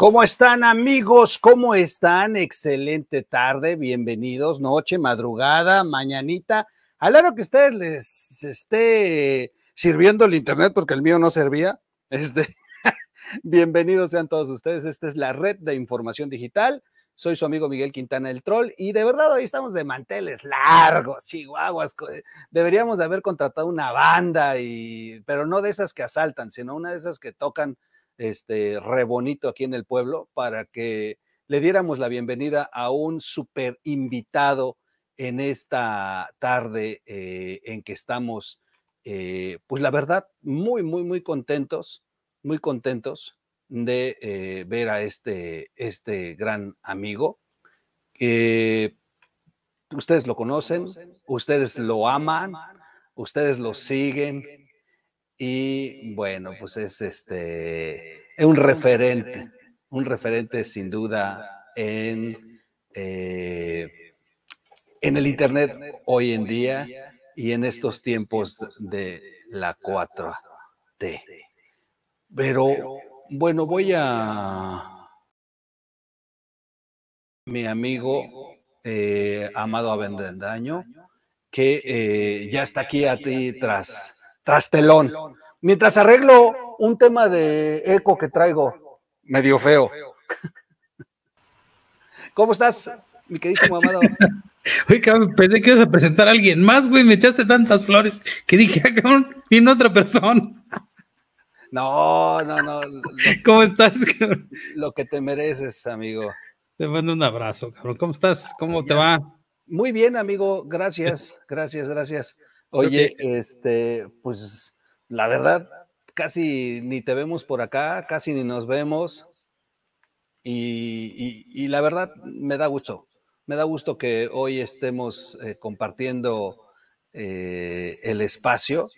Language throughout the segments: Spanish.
¿Cómo están amigos? ¿Cómo están? Excelente tarde, bienvenidos, noche, madrugada, mañanita. A lo que a ustedes les esté sirviendo el internet porque el mío no servía. Este, bienvenidos sean todos ustedes. Esta es la red de información digital. Soy su amigo Miguel Quintana el Troll y de verdad ahí estamos de manteles largos, chihuahuas. Deberíamos de haber contratado una banda, y, pero no de esas que asaltan, sino una de esas que tocan este, re bonito aquí en el pueblo para que le diéramos la bienvenida a un super invitado en esta tarde eh, en que estamos, eh, pues la verdad, muy, muy, muy contentos, muy contentos de eh, ver a este, este gran amigo. que ustedes lo conocen, ustedes lo aman, ustedes lo siguen, y bueno, pues es pues este, este es un referente, un referente sin duda en, en eh, eh, el Internet hoy en día y en estos tiempos de la 4T. Pero bueno, voy a mi amigo eh, Amado Avendaño, que ya está aquí a ti tras Trastelón. Mientras arreglo un tema de eco que traigo, medio feo. ¿Cómo estás, mi querido amado? Oye, cabrón, pensé que ibas a presentar a alguien más, güey. Me echaste tantas flores que dije, ah, cabrón, viene otra persona. No, no, no. ¿Cómo estás, cabrón? Lo que te mereces, amigo. Te mando un abrazo, cabrón. ¿Cómo estás? ¿Cómo te va? Muy bien, amigo. Gracias, gracias, gracias. Oye, este, pues la verdad, casi ni te vemos por acá, casi ni nos vemos. Y, y, la verdad, me da gusto. Me da gusto que hoy estemos eh, compartiendo eh, el espacio,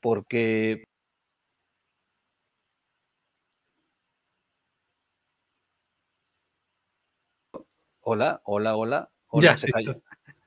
porque Hola, hola, hola. hola ya, se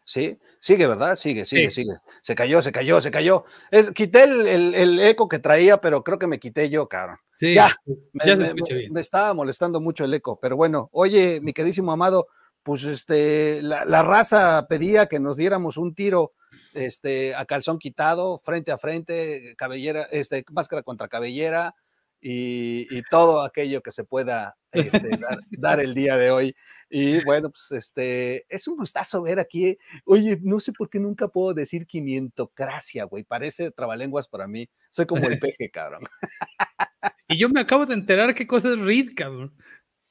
¿Sí? Sigue, ¿verdad? Sigue, sigue, sigue. Se cayó, se cayó, se cayó. Es, quité el, eco que traía, pero creo que me quité yo, cabrón. Sí, ya, me, me, estaba molestando mucho el eco, pero bueno, oye, mi queridísimo amado, pues este, la, la raza pedía que nos diéramos un tiro este, a calzón quitado, frente a frente, eh, cabellera, este, máscara contra cabellera, y, todo aquello que se pueda este, dar, el día de hoy. Y bueno, pues este, es un gustazo ver aquí. Oye, no sé por qué nunca puedo decir quinientocracia, güey. Parece trabalenguas para mí. Soy como el peje, cabrón. y yo me acabo de enterar qué cosa es RID, cabrón.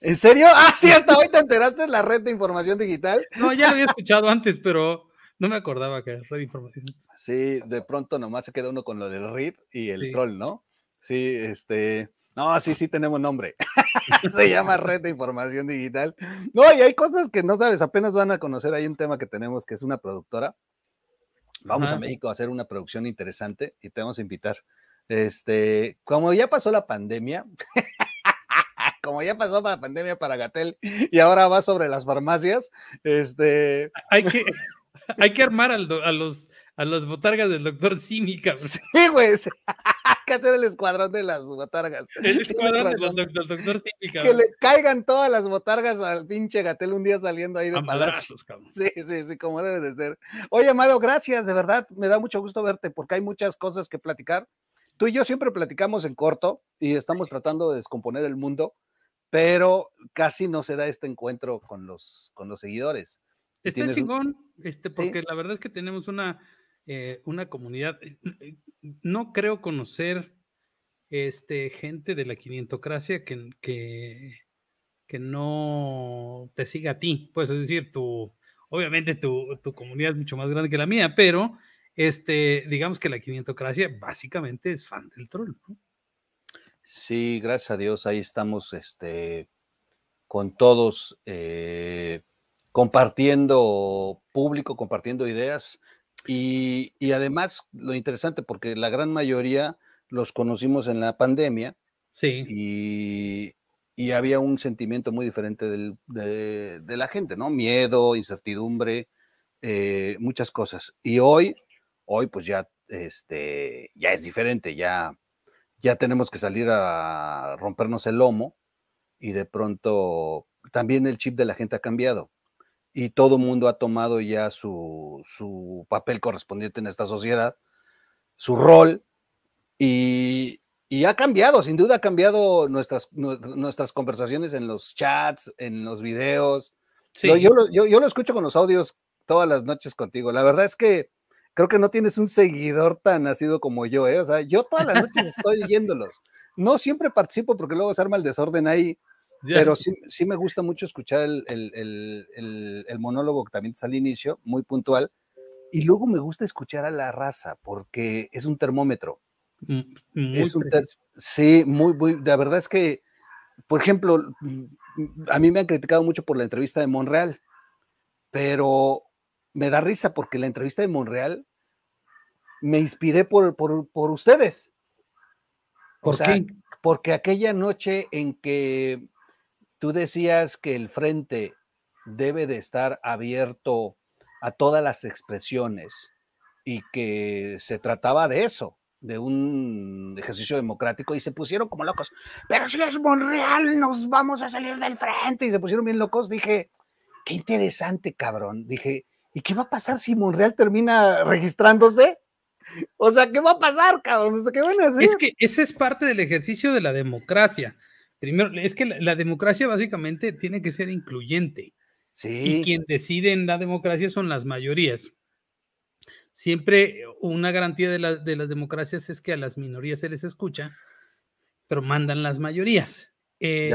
¿En serio? Ah, sí, hasta hoy te enteraste de la red de información digital. No, ya había escuchado antes, pero no me acordaba que era red de información. Sí, de pronto nomás se queda uno con lo del RID y el troll, ¿no? Sí, este. No, sí, sí tenemos nombre. Se llama Red de Información Digital. No, y hay cosas que no sabes, apenas van a conocer. Hay un tema que tenemos que es una productora. Vamos a México a hacer una producción interesante y te vamos a invitar. Este, como ya pasó la pandemia, como ya pasó la pandemia para Gatel y ahora va sobre las farmacias, este. Hay que, hay que armar a, los, a botargas del doctor Címica. Sí, güey que hacer el escuadrón de las botargas. El escuadrón de los, doctores doctor Que le caigan todas las botargas al pinche Gatel un día saliendo ahí de palacio. Sí, sí, sí, como debe de ser. Oye, Amado, gracias, de verdad, me da mucho gusto verte porque hay muchas cosas que platicar. Tú y yo siempre platicamos en corto y estamos tratando de descomponer el mundo, pero casi no se da este encuentro con los, con los seguidores. Está chingón, este, porque la verdad es que tenemos una eh, una comunidad. Eh, eh, no creo conocer este, gente de la quinientocracia que, que, que no te siga a ti. Pues es decir, tu, obviamente tu, comunidad es mucho más grande que la mía, pero este, digamos que la quinientocracia básicamente es fan del troll. Sí, gracias a Dios, ahí estamos este, con todos compartiendo público, compartiendo ideas y, además, lo interesante, porque la gran mayoría los conocimos en la pandemia. Sí. Y, había un sentimiento muy diferente del, de, la gente, ¿no? Miedo, incertidumbre, eh, muchas cosas. Y hoy, hoy pues ya, este, ya es diferente, ya, ya tenemos que salir a rompernos el lomo y de pronto también el chip de la gente ha cambiado y todo mundo ha tomado ya su, papel correspondiente en esta sociedad, su rol, y, ha cambiado, sin duda ha cambiado nuestras, nuestras conversaciones en los chats, en los videos. Yo, yo, lo escucho con los audios todas las noches contigo. La verdad es que creo que no tienes un seguidor tan nacido como yo, ¿eh? O sea, yo todas las noches estoy yéndolos. No siempre participo porque luego se arma el desorden ahí, pero sí, sí, me gusta mucho escuchar el, el, el, el monólogo que también está al inicio, muy puntual. Y luego me gusta escuchar a la raza, porque es un termómetro. Mm, sí, muy, muy, la verdad es que, por ejemplo, a mí me han criticado mucho por la entrevista de Monreal, pero me da risa porque la entrevista de Monreal me inspiré por, por, por ustedes. ¿Por qué? Porque aquella noche en que Tú decías que el frente debe de estar abierto a todas las expresiones y que se trataba de eso, de un ejercicio democrático y se pusieron como locos. Pero si es Monreal, nos vamos a salir del frente y se pusieron bien locos. Dije, qué interesante, cabrón. Dije, ¿y qué va a pasar si Monreal termina registrándose? O sea, ¿qué va a pasar, cabrón? Es que ese es parte del ejercicio de la democracia. Primero, es que la, democracia básicamente tiene que ser incluyente. Y quien decide en la democracia son las mayorías. Siempre una garantía de, las democracias es que a las minorías se les escucha, pero mandan las mayorías. Eh,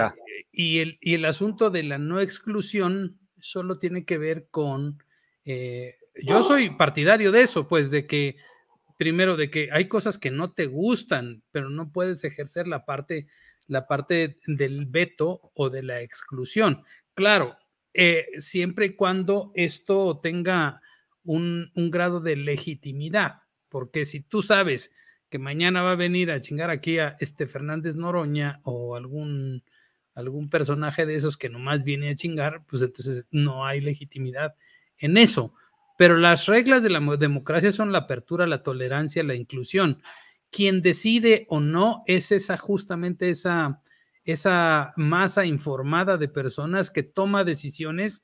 y, el, y, el, asunto de la no exclusión solo tiene que ver con... Eh, yo soy partidario de eso, pues de que, primero, de que hay cosas que no te gustan, pero no puedes ejercer la parte la parte del veto o de la exclusión. Claro, eh, siempre y cuando esto tenga un, grado de legitimidad, porque si tú sabes que mañana va a venir a chingar aquí a este Fernández Noroña o algún, algún personaje de esos que nomás viene a chingar, pues entonces no hay legitimidad en eso. Pero las reglas de la democracia son la apertura, la tolerancia, la inclusión quien decide o no es esa justamente esa, esa masa informada de personas que toma decisiones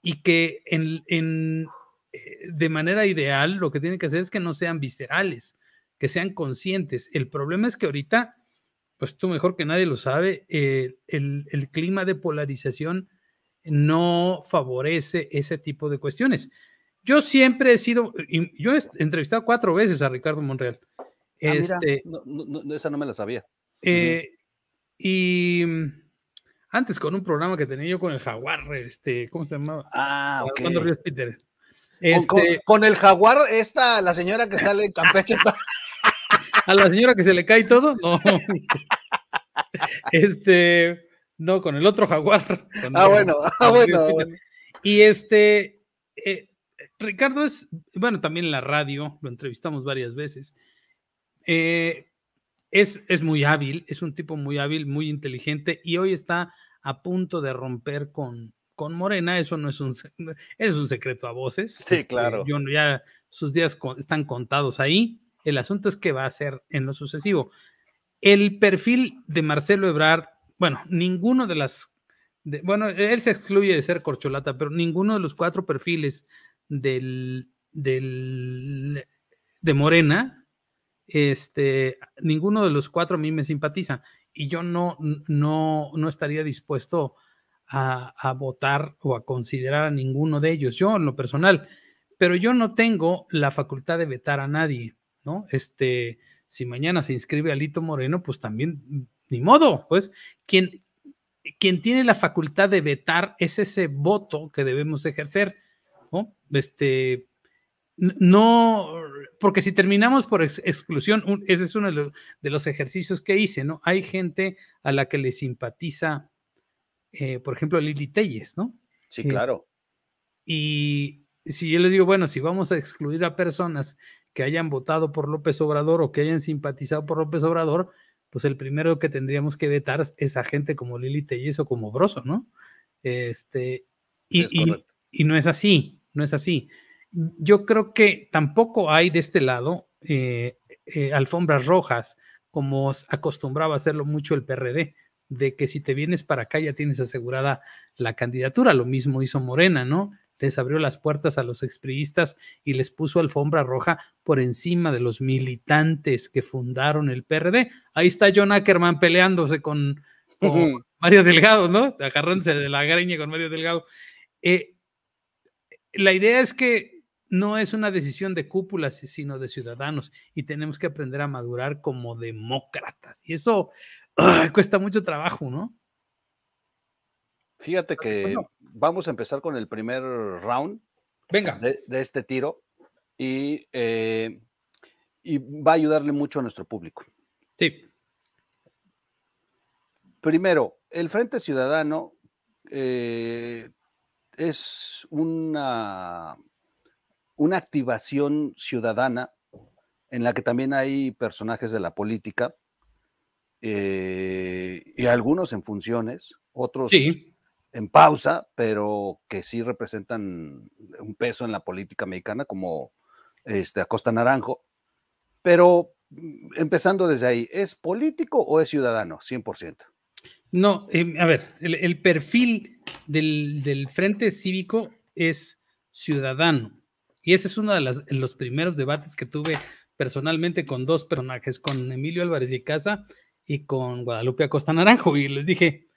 y que en, eh, de manera ideal lo que tienen que hacer es que no sean viscerales, que sean conscientes. El problema es que ahorita, pues tú mejor que nadie lo sabe, eh, el, el, clima de polarización no favorece ese tipo de cuestiones. Yo siempre he sido, yo he entrevistado cuatro veces a Ricardo Monreal. Ah, este, no, esa no me la sabía. Eh, y mm, antes con un programa que tenía yo con el jaguar, este, ¿cómo se llamaba? Ah, Cuando Peter. Este con, el jaguar, esta, la señora que sale en Campeche. a la señora que se le cae todo, no. este, no, con el otro jaguar. Ah, bueno, ah, bueno, Y este, eh, Ricardo es, bueno, también en la radio, lo entrevistamos varias veces, eh, es, es muy hábil, es un tipo muy hábil, muy inteligente y hoy está a punto de romper con, con Morena, eso no es un, es un secreto a voces. Sí, este, claro. Yo, ya sus días están contados ahí. El asunto es qué va a hacer en lo sucesivo. El perfil de Marcelo Ebrard, bueno, ninguno de las, bueno, él se excluye de ser corcholata, pero ninguno de los cuatro perfiles del, del, de Morena este, ninguno de los cuatro a mí me simpatiza y yo no, no, no estaría dispuesto a, votar o a considerar a ninguno de ellos, yo en lo personal, pero yo no tengo la facultad de vetar a nadie, ¿no? Este, si mañana se inscribe Alito Moreno, pues también, mm, ni modo, pues, quien, quien tiene la facultad de vetar es ese voto que debemos ejercer, ¿no? Este, no, porque si terminamos por exclusión, ese es uno de los, ejercicios que hice, ¿no? Hay gente a la que le simpatiza, eh, por ejemplo, Lili Telles, ¿no? Sí, eh, claro. Y si yo les digo, bueno, si vamos a excluir a personas que hayan votado por López Obrador o que hayan simpatizado por López Obrador, pues el primero que tendríamos que vetar es a gente como Lili Telles o como Broso, ¿no? Este, y, y no es así, no es así. Yo creo que tampoco hay de este lado eh, eh, alfombras rojas, como acostumbraba a hacerlo mucho el PRD, de que si te vienes para acá ya tienes asegurada la candidatura. Lo mismo hizo Morena, ¿no? Les abrió las puertas a los expriistas y les puso alfombra roja por encima de los militantes que fundaron el PRD. Ahí está John Ackerman peleándose con, Mario Delgado, ¿no? Agarrándose de la greña con Mario Delgado. Eh, la idea es que no es una decisión de cúpulas, eh, sino de ciudadanos y tenemos que aprender a madurar como demócratas. Y eso cuesta mucho trabajo, ¿no? Fíjate que vamos a empezar con el primer round Venga. De, este tiro y, eh, y va a ayudarle mucho a nuestro público. Sí. Primero, el Frente Ciudadano eh, es una una activación ciudadana en la que también hay personajes de la política eh, y algunos en funciones, otros en pausa, pero que sí representan un peso en la política mexicana, como este, Acosta Naranjo. Pero mm, empezando desde ahí, ¿es político o es ciudadano? 100%. No, em, a ver, el, perfil del, del, Frente Cívico es ciudadano. Y ese es uno de los primeros debates que tuve personalmente con dos personajes, con Emilio Álvarez y Casa y con Guadalupe Acosta Naranjo. Y les dije,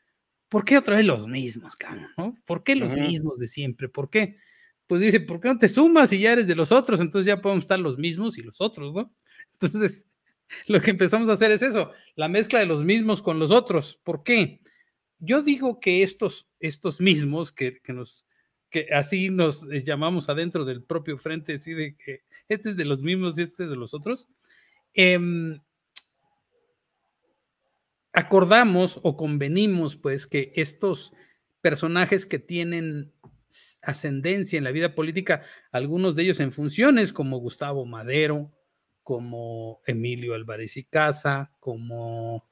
¿por qué otra vez los mismos, cabrón? ¿Por qué los mismos de siempre? ¿Por qué? Pues dice, ¿por qué no te sumas y ya eres de los otros? Entonces ya podemos estar los mismos y los otros, ¿no? Entonces, lo que empezamos a hacer es eso, la mezcla de los mismos con los otros. ¿Por qué? Yo digo que estos, estos mismos que nos que así nos eh, llamamos adentro del propio frente, así de que este es de los mismos y este es de los otros, em, acordamos o convenimos pues que estos personajes que tienen ascendencia en la vida política, algunos de ellos en funciones como Gustavo Madero, como Emilio Álvarez y Casa, como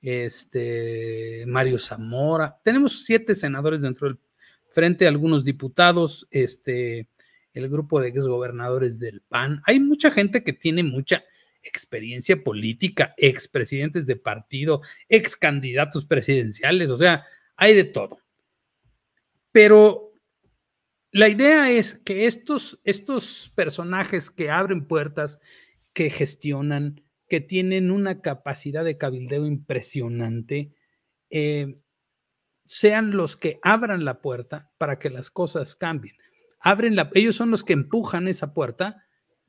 este Mario Zamora. Tenemos siete senadores dentro del frente a algunos diputados, este, el grupo de ex exgobernadores del PAN. Hay mucha gente que tiene mucha experiencia política, expresidentes de partido, ex candidatos presidenciales, o sea, hay de todo. Pero la idea es que estos, estos personajes que abren puertas, que gestionan, que tienen una capacidad de cabildeo impresionante, eh, sean los que abran la puerta para que las cosas cambien. Abren la, ellos son los que empujan esa puerta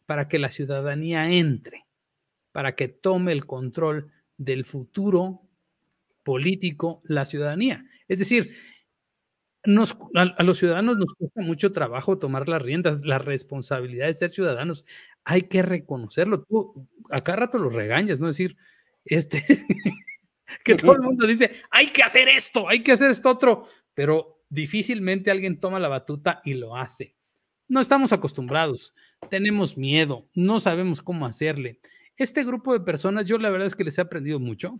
para que la ciudadanía entre, para que tome el control del futuro político la ciudadanía. Es decir, a, los ciudadanos nos cuesta mucho trabajo tomar las riendas, la responsabilidad de ser ciudadanos. Hay que reconocerlo. Tú acá rato los regañas, ¿no? decir, este, que todo el mundo dice, hay que hacer esto, hay que hacer esto otro, pero difícilmente alguien toma la batuta y lo hace. No estamos acostumbrados, tenemos miedo, no sabemos cómo hacerle. Este grupo de personas, yo la verdad es que les he aprendido mucho,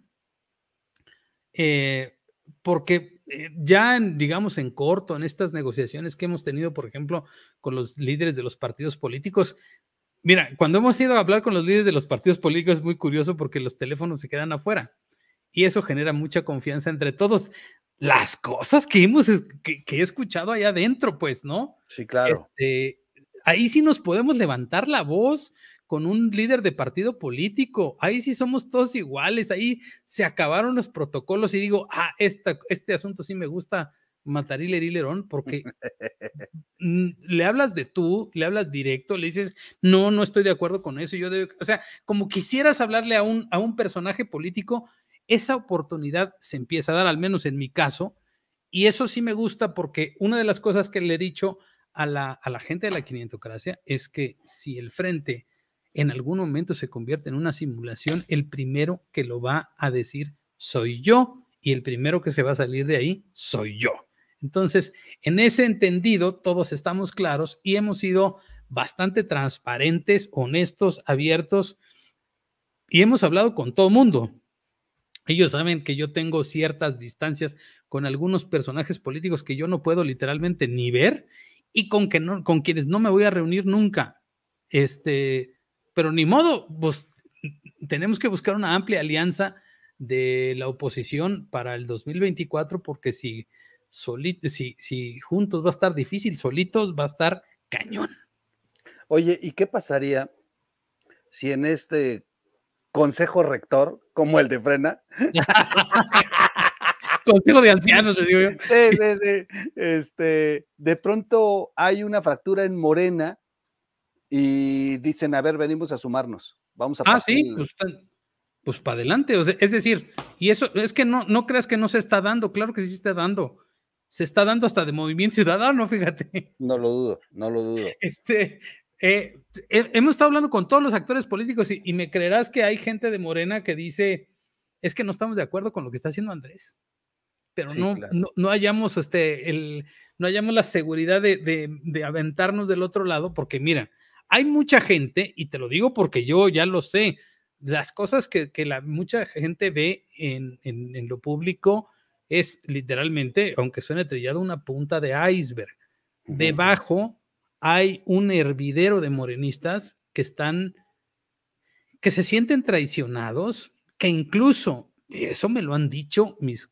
eh, porque eh, ya, digamos, en corto, en estas negociaciones que hemos tenido, por ejemplo, con los líderes de los partidos políticos, Mira, cuando hemos ido a hablar con los líderes de los partidos políticos es muy curioso porque los teléfonos se quedan afuera y eso genera mucha confianza entre todos. Las cosas que hemos que, he escuchado allá adentro, pues, ¿no? Sí, claro. Este, ahí sí nos podemos levantar la voz con un líder de partido político. Ahí sí somos todos iguales. Ahí se acabaron los protocolos y digo, ah, esta, este asunto sí me gusta matar y lerón, porque le hablas de tú, le hablas directo, le dices, no, no estoy de acuerdo con eso, yo o sea, como quisieras hablarle a un, a un personaje político esa oportunidad se empieza a dar, al menos en mi caso, y eso sí me gusta porque una de las cosas que le he dicho a la, a la gente de la quinientocracia es que si el frente en algún momento se convierte en una simulación, el primero que lo va a decir soy yo y el primero que se va a salir de ahí soy yo. Entonces, en ese entendido, todos estamos claros y hemos sido bastante transparentes, honestos, abiertos y hemos hablado con todo mundo. Ellos saben que yo tengo ciertas distancias con algunos personajes políticos que yo no puedo literalmente ni ver y con, que no, con quienes no me voy a reunir nunca. Este, pero ni modo, pues, tenemos que buscar una amplia alianza de la oposición para el 2024 porque si, si, si juntos va a estar difícil, solitos va a estar cañón. Oye, ¿y qué pasaría si en este consejo rector, como el de Frena. Consejo de ancianos, te digo yo. Sí, sí, sí. Este, de pronto hay una fractura en Morena y dicen, a ver, venimos a sumarnos. Vamos a... Ah, sí, pues, pues, pues para adelante. es decir, y eso es que no, no creas que no se está dando, claro que sí se está dando. Se está dando hasta de Movimiento Ciudadano, fíjate. No lo dudo, no lo dudo. Este, eh, hemos estado hablando con todos los actores políticos y, me creerás que hay gente de Morena que dice, es que no estamos de acuerdo con lo que está haciendo Andrés, pero no, no, no, este, el, no hayamos la seguridad de, de, aventarnos del otro lado, porque mira, hay mucha gente, y te lo digo porque yo ya lo sé, las cosas que, que la, mucha gente ve en, en, lo público es literalmente, aunque suene trillado, una punta de iceberg. Debajo hay un hervidero de morenistas que están, que se sienten traicionados, que incluso, eso me lo han dicho mis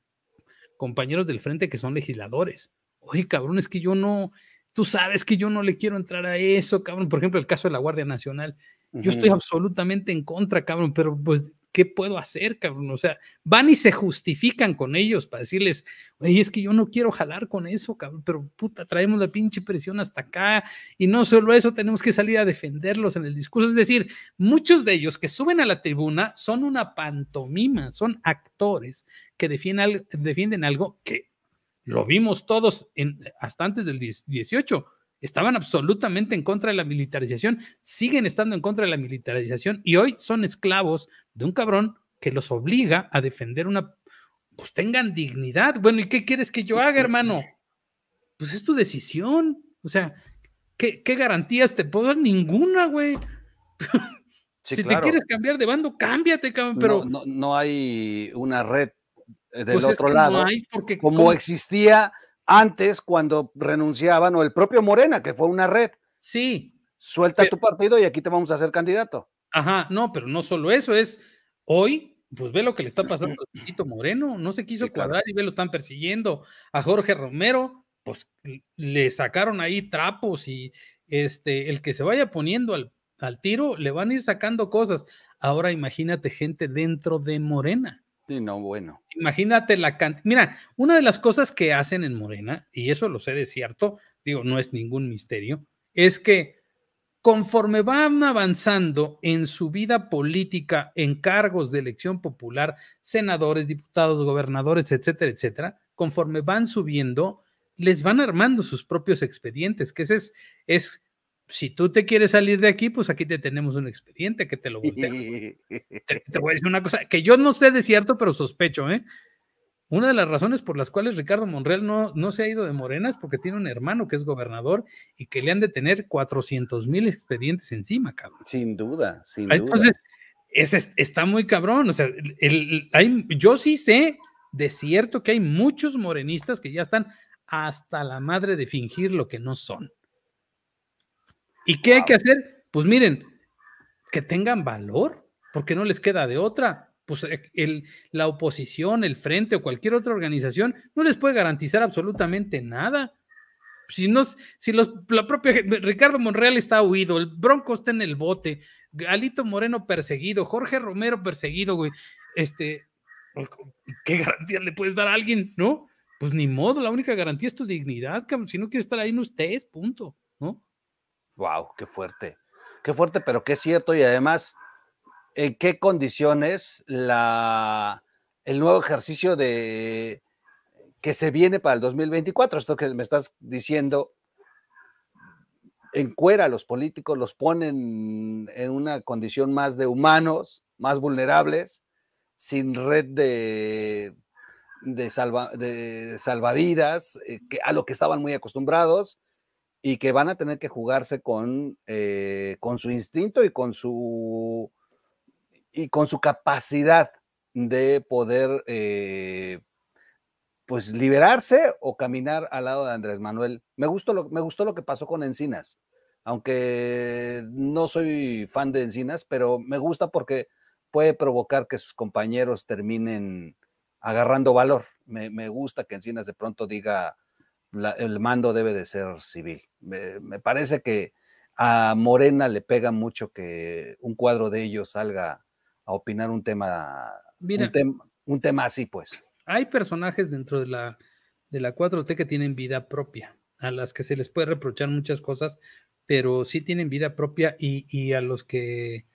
compañeros del frente que son legisladores. Oye, cabrón, es que yo no, tú sabes que yo no le quiero entrar a eso, cabrón. Por ejemplo, el caso de la Guardia Nacional. Yo estoy absolutamente en contra, cabrón, pero pues ¿qué puedo hacer, cabrón? O sea, van y se justifican con ellos para decirles, oye, es que yo no quiero jalar con eso, cabrón, pero puta, traemos la pinche presión hasta acá. Y no solo eso, tenemos que salir a defenderlos en el discurso. Es decir, muchos de ellos que suben a la tribuna son una pantomima, son actores que defienden algo, que lo vimos todos en, hasta antes del 18 estaban absolutamente en contra de la militarización, siguen estando en contra de la militarización y hoy son esclavos de un cabrón que los obliga a defender una, pues tengan dignidad. Bueno, ¿y qué quieres que yo haga, hermano? Pues es tu decisión. O sea, ¿qué, garantías te puedo dar? Ninguna, güey. si te quieres cambiar de bando, cámbiate, cabrón. Pero no, hay una red eh, del pues otro lado. Hay porque, como existía antes cuando renunciaban, o el propio Morena, que fue una red. Sí. Suelta tu partido y aquí te vamos a hacer candidato. Ajá, no, pero no solo eso, es hoy, pues ve lo que le está pasando a Tito Moreno, no se quiso cuadrar y ve lo están persiguiendo. A Jorge Romero, pues le sacaron ahí trapos y este, el que se vaya poniendo al, al tiro, le van a ir sacando cosas. Ahora imagínate gente dentro de Morena. Y no, bueno. Imagínate la cantidad. Mira, una de las cosas que hacen en Morena, y eso lo sé de cierto, digo, no es ningún misterio, es que conforme van avanzando en su vida política, en cargos de elección popular, senadores, diputados, gobernadores, etcétera, etcétera, conforme van subiendo, les van armando sus propios expedientes, que ese es, es si tú te quieres salir de aquí, pues aquí te tenemos un expediente que te lo voltea. te, te, voy a decir una cosa que yo no sé de cierto, pero sospecho, ¿eh? Una de las razones por las cuales Ricardo Monreal no, no se ha ido de Morena es porque tiene un hermano que es gobernador y que le han de tener 400 mil expedientes encima, cabrón. Sin duda, sin duda. Entonces, es, está muy cabrón. O sea, yo sí sé de cierto que hay muchos morenistas que ya están hasta la madre de fingir lo que no son. ¿Y qué hay que hacer? Pues miren, que tengan valor, porque no les queda de otra. Pues eh, el, la oposición, el frente o cualquier otra organización no les puede garantizar absolutamente nada. Si, no, si los, la propia Ricardo Monreal está huido, el Bronco está en el bote, Galito Moreno perseguido, Jorge Romero perseguido, güey. Este, ¿qué garantía le puedes dar a alguien, no? Pues ni modo, la única garantía es tu dignidad, Si no quieres estar ahí, no ustedes punto, ¿no? Wow, qué fuerte. Qué fuerte, pero qué cierto. Y además, ¿en qué condiciones la, el nuevo ejercicio de que se viene para el 2024? Esto que me estás diciendo encuera a los políticos, los ponen en una condición más de humanos, más vulnerables, sin red de, de, salvavidas, eh, que, a lo que estaban muy acostumbrados, y que van a tener que jugarse con, eh, con su instinto y con su, y con su capacidad de poder eh, pues liberarse o caminar al lado de Andrés Manuel. Me gustó, lo, me gustó lo que pasó con Encinas, aunque no soy fan de Encinas, pero me gusta porque puede provocar que sus compañeros terminen agarrando valor. Me, me gusta que Encinas de pronto diga, el mando debe de ser civil. Me, parece que a Morena le pega mucho que un cuadro de ellos salga a opinar un tema, un, tema así, pues. Hay personajes dentro de la, de la 4T que tienen vida propia, a las que se les puede reprochar muchas cosas, pero sí tienen vida propia y, y a los que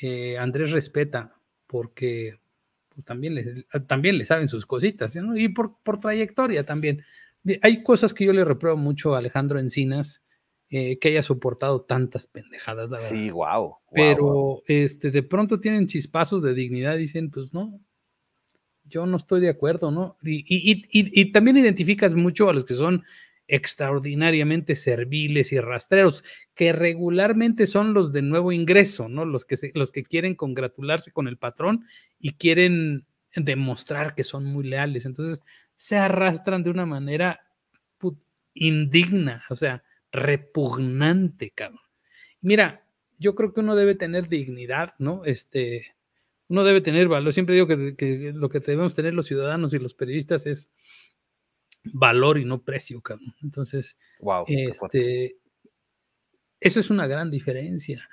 eh, Andrés respeta, porque pues, también, les, también le saben sus cositas, y por, por trayectoria también hay cosas que yo le repruebo mucho a Alejandro Encinas, eh, que haya soportado tantas pendejadas, Sí, wow. Pero este, de pronto tienen chispazos de dignidad, y dicen, pues no, yo no estoy de acuerdo, ¿no? Y, y, y, y también identificas mucho a los que son extraordinariamente serviles y rastreros, que regularmente son los de nuevo ingreso, ¿no? Los que, los que quieren congratularse con el patrón y quieren demostrar que son muy leales. Entonces, se arrastran de una manera indigna, o sea, repugnante, cabrón. Mira, yo creo que uno debe tener dignidad, ¿no? Este, uno debe tener valor. Siempre digo que, lo que debemos tener los ciudadanos y los periodistas es valor y no precio, cabrón. Entonces, este, eso es una gran diferencia.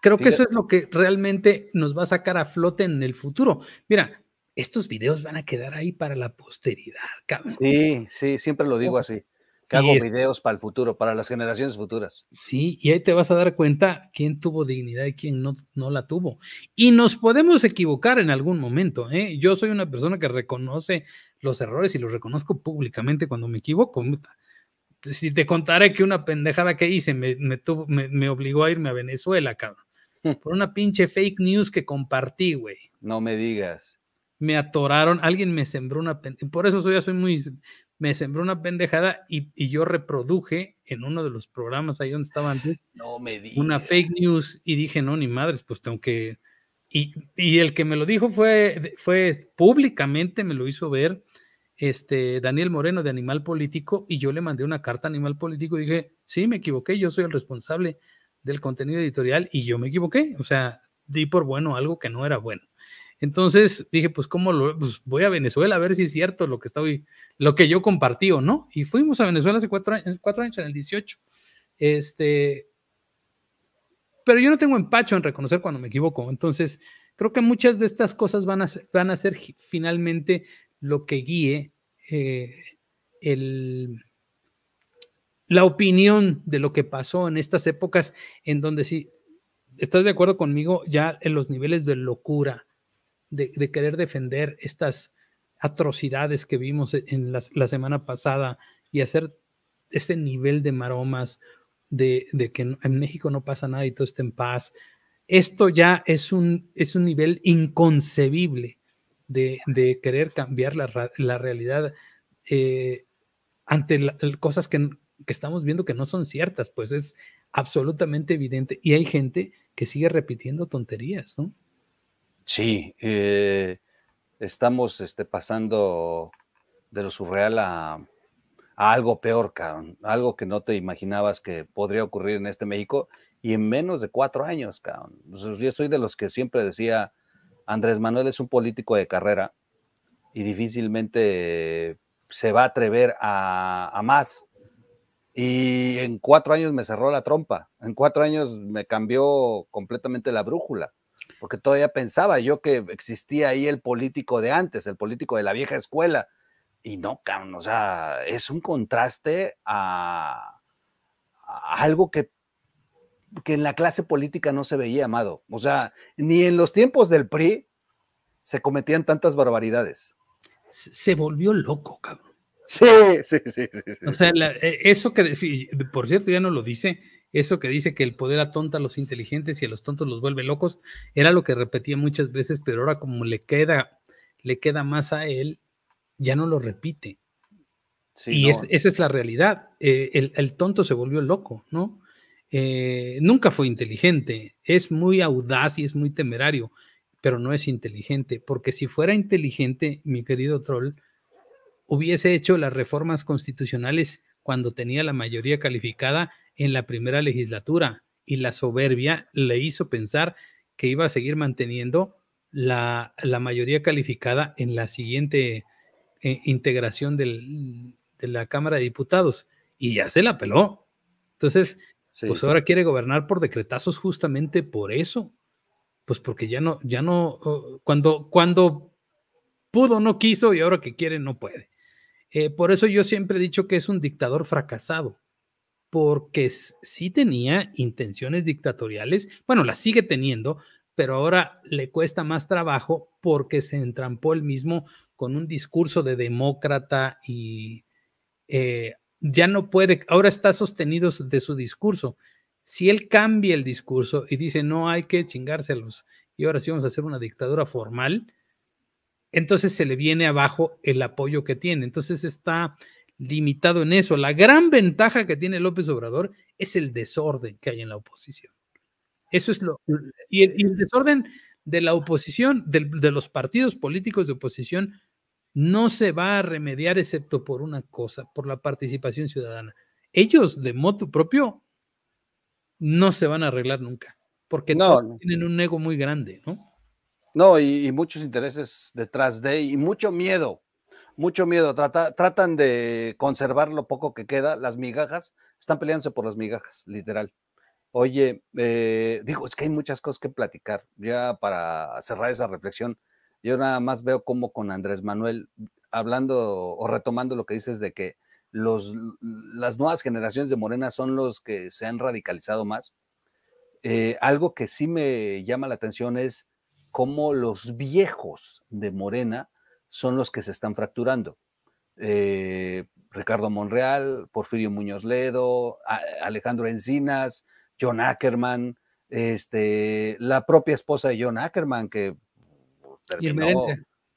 Creo que eso es lo que realmente nos va a sacar a flote en el futuro. Mira, estos videos van a quedar ahí para la posteridad, cabrón. Sí, sí, siempre lo digo así. Que hago videos para el futuro, para las generaciones futuras. Sí, y ahí te vas a dar cuenta quién tuvo dignidad y quién no, no la tuvo. Y nos podemos equivocar en algún momento. ¿eh? Yo soy una persona que reconoce los errores y los reconozco públicamente cuando me equivoco. Si te contaré que una pendejada que hice me, me obligó a irme a Venezuela, cabrón. Por una pinche fake news que compartí, güey. No me digas me atoraron, alguien me sembró una pendejada, por eso soy, ya soy muy, me sembró una pendejada y, yo reproduje en uno de los programas ahí donde estaba antes no me una fake news y dije, no, ni madres, pues tengo que... Y, y, el que me lo dijo fue, fue públicamente, me lo hizo ver este Daniel Moreno de Animal Político y yo le mandé una carta a Animal Político y dije, sí, me equivoqué, yo soy el responsable del contenido editorial y yo me equivoqué, o sea, di por bueno algo que no era bueno. Entonces dije, pues, ¿cómo lo? Pues voy a Venezuela a ver si es cierto lo que, estoy, lo que yo compartí o no. Y fuimos a Venezuela hace cuatro años, cuatro años, en el 18. Este, pero yo no tengo empacho en reconocer cuando me equivoco. Entonces, creo que muchas de estas cosas van a ser, finalmente lo que guíe eh, la opinión de lo que pasó en estas épocas en donde si estás de acuerdo conmigo, ya en los niveles de locura de, querer defender estas atrocidades que vimos e, en la semana pasada y hacer ese nivel de maromas de, que en México no pasa nada y todo está en paz. Esto ya es un, es un nivel inconcebible de, querer cambiar la, realidad eh, ante cosas que, que, estamos viendo que no son ciertas, pues es absolutamente evidente. Y hay gente que sigue repitiendo tonterías, ¿no? Sí, eh, estamos este, pasando de lo surreal a, algo peor, cabrón. Algo que no te imaginabas que podría ocurrir en este México y en menos de cuatro años, cabrón. Yo soy de los que siempre decía, Andrés Manuel es un político de carrera y difícilmente se va a atrever a más. Y en cuatro años me cerró la trompa, en cuatro años me cambió completamente la brújula porque todavía pensaba yo que existía ahí el político de antes, el político de la vieja escuela. Y no, cabrón, o sea, es un contraste a, algo que, que en la clase política no se veía, amado. O sea, ni en los tiempos del PRI se cometían tantas barbaridades. Se volvió loco, cabrón. Sí, sí, sí. O sea, eh, eso que, por cierto, ya no lo dice, eso que dice que el poder atonta a los inteligentes y a los tontos los vuelve locos, era lo que repetía muchas veces, pero ahora como le queda, le queda más a él, ya no lo repite. y esa es la realidad. Eh, el, tonto se volvió loco, ¿no? Eh, nunca fue inteligente, es muy audaz y es muy temerario, pero no es inteligente, porque si fuera inteligente, mi querido troll, hubiese hecho las reformas constitucionales cuando tenía la mayoría calificada en la primera legislatura y la soberbia le hizo pensar que iba a seguir manteniendo la, mayoría calificada en la siguiente eh, integración de la Cámara de Diputados y ya se la peló. Entonces, pues ahora quiere gobernar por decretazos justamente por eso. Pues porque ya no, ya no, oh, cuando, cuando pudo, no quiso y ahora que quiere, no puede. Eh, por eso yo siempre he dicho que es un dictador fracasado, porque sí tenía intenciones dictatoriales, bueno, las sigue teniendo, pero ahora le cuesta más trabajo porque se entrampó él mismo con un discurso de demócrata y eh, ya no puede, ahora está sostenido de su discurso. Si él cambia el discurso y dice, no hay que chingárselos y ahora sí vamos a hacer una dictadura formal, entonces se le viene abajo el apoyo que tiene. Entonces está limitado en eso. La gran ventaja que tiene López Obrador es el desorden que hay en la oposición. Eso es lo. Y el, desorden de la oposición, de, los partidos políticos de oposición, no se va a remediar excepto por una cosa, por la participación ciudadana. Ellos, de moto propio, no se van a arreglar nunca, porque no, tienen un ego muy grande, ¿no? No, y, muchos intereses detrás de, y mucho miedo, mucho miedo. tratan de conservar lo poco que queda, las migajas. Están peleándose por las migajas, literal. Oye, eh, digo, es que hay muchas cosas que platicar. Ya para cerrar esa reflexión, yo nada más veo como con Andrés Manuel, hablando o retomando lo que dices de que los, las nuevas generaciones de Morena son los que se han radicalizado más. Eh, algo que sí me llama la atención es cómo los viejos de Morena son los que se están fracturando. Eh, Ricardo Monreal, Porfirio Muñoz Ledo, Alejandro Encinas, John Ackerman, este, la propia esposa de John Ackerman, que pues,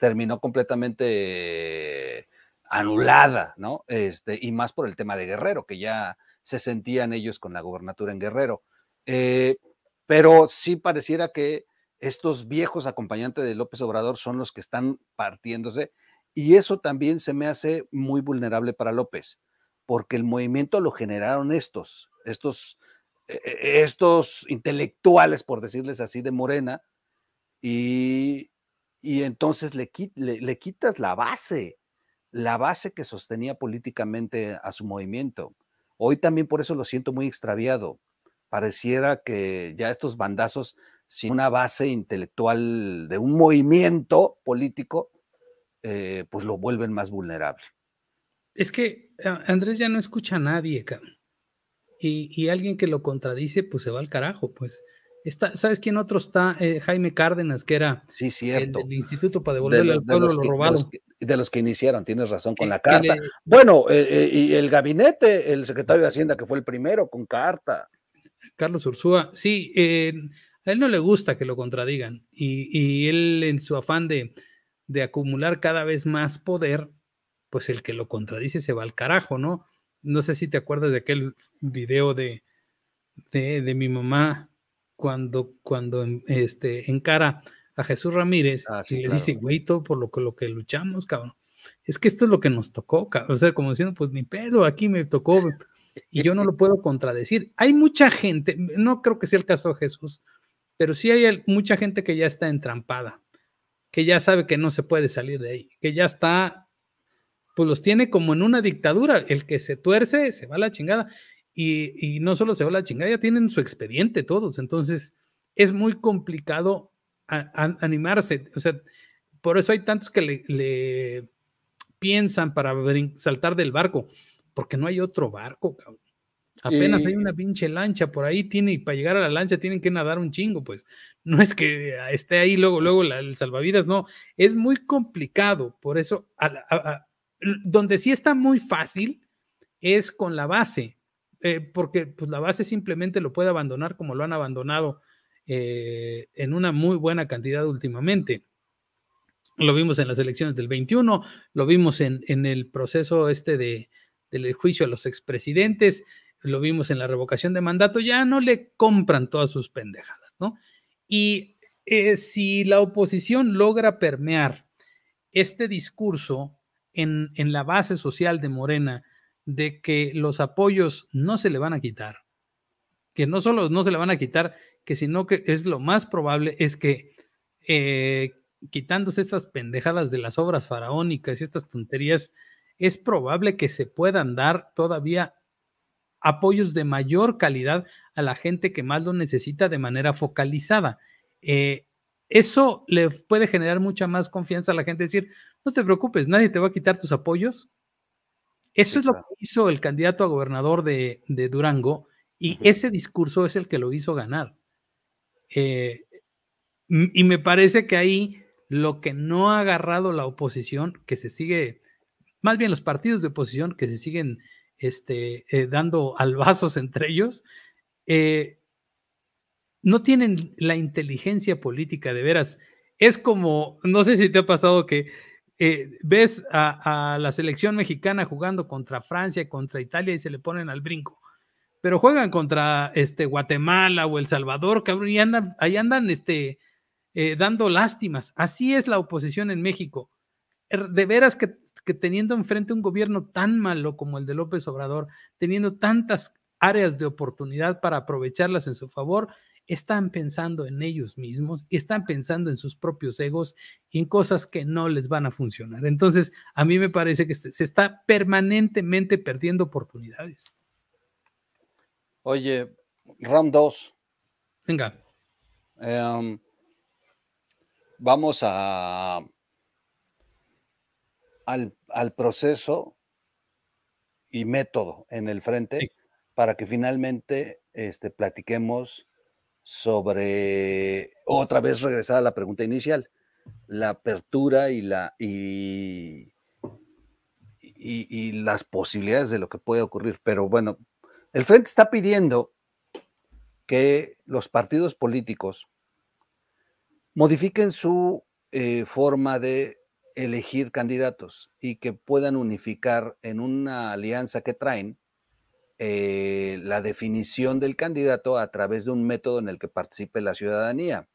terminó, completamente anulada, ¿no? Este, y más por el tema de Guerrero, que ya se sentían ellos con la gobernatura en Guerrero. Eh, pero sí pareciera que estos viejos acompañantes de López Obrador son los que están partiéndose y eso también se me hace muy vulnerable para López, porque el movimiento lo generaron estos, estos, e, e, estos intelectuales, por decirles así, de Morena, y, y entonces le, le quitas la base, la base que sostenía políticamente a su movimiento. Hoy también por eso lo siento muy extraviado. Pareciera que ya estos bandazos sin una base intelectual de un movimiento político, eh, pues lo vuelven más vulnerable. Es que eh, Andrés ya no escucha a nadie, Y, alguien que lo contradice, pues se va al carajo, pues. Está, ¿Sabes quién otro está? Eh, Jaime Cárdenas, que era sí, cierto. El, Instituto para devolverle los, al pueblo, de los lo De los, que, iniciaron, tienes razón con la carta. bueno, y el gabinete, el secretario de Hacienda, que fue el primero, con carta. Carlos Ursúa, sí, a él no le gusta que lo contradigan y, y él en su afán de, de, acumular cada vez más poder, pues el que lo contradice se va al carajo, ¿no? No sé si te acuerdas de aquel video de, de, mi mamá cuando, cuando este, encara a Jesús Ramírez ah, y le dice, güey, todo por lo que, lo que luchamos, cabrón. Es que esto es lo que nos tocó, cabrón. O sea, como diciendo, pues ni pedo, aquí me tocó y yo no lo puedo contradecir. Hay mucha gente, no creo que sea el caso de Jesús, pero sí hay mucha gente que ya está entrampada, que ya sabe que no se puede salir de ahí, que ya está, pues los tiene como en una dictadura, el que se tuerce se va a la chingada y, no solo se va a la chingada, ya tienen su expediente todos, entonces es muy complicado animarse, o sea, por eso hay tantos que le, le piensan para saltar del barco, porque no hay otro barco, cabrón. Apenas hay una pinche lancha por ahí, tiene, y para llegar a la lancha tienen que nadar un chingo, pues. No es que ah, esté ahí luego, luego el salvavidas, no. Es muy complicado, por eso, donde sí está muy fácil es con la base, eh, porque pues la base simplemente lo puede abandonar como lo han abandonado eh, en una muy buena cantidad últimamente. Lo vimos en las elecciones del 21, lo vimos en, en el proceso este de, del juicio a los expresidentes, lo vimos en la revocación de mandato, ya no le compran todas sus pendejadas, ¿no? Y eh, si la oposición logra permear este discurso en, la base social de Morena, de que los apoyos no se le van a quitar, que no solo no se le van a quitar, que sino que es lo más probable es que eh, quitándose estas pendejadas de las obras faraónicas y estas tonterías, es probable que se puedan dar todavía apoyos de mayor calidad a la gente que más lo necesita de manera focalizada. Eh, eso le puede generar mucha más confianza a la gente, decir, no te preocupes, nadie te va a quitar tus apoyos. Eso es lo que hizo el candidato a gobernador de, Durango y ese discurso es el que lo hizo ganar. Eh, y me parece que ahí lo que no ha agarrado la oposición, que se sigue, más bien los partidos de oposición que se siguen este, eh, dando albazos entre ellos, eh, no tienen la inteligencia política, de veras. Es como, no sé si te ha pasado que eh, ves a, la selección mexicana jugando contra Francia, contra Italia y se le ponen al brinco. Pero juegan contra este, Guatemala o El Salvador, cabrón, y ahí andan este, dando lástimas. Así es la oposición en México. Er, de veras que teniendo enfrente un gobierno tan malo como el de López Obrador, teniendo tantas áreas de oportunidad para aprovecharlas en su favor, están pensando en ellos mismos y están pensando en sus propios egos y en cosas que no les van a funcionar. Entonces, a mí me parece que se está permanentemente perdiendo oportunidades. Oye, Ram 2. Venga. Em, vamos a al, proceso y método en el frente para que finalmente este, platiquemos sobre, otra vez regresar a la pregunta inicial, la apertura y, la, y, las posibilidades de lo que puede ocurrir. Pero bueno, el frente está pidiendo que los partidos políticos modifiquen su eh, forma de elegir candidatos y que puedan unificar en una alianza que traen eh, la definición del candidato a través de un método en el que participe la ciudadanía.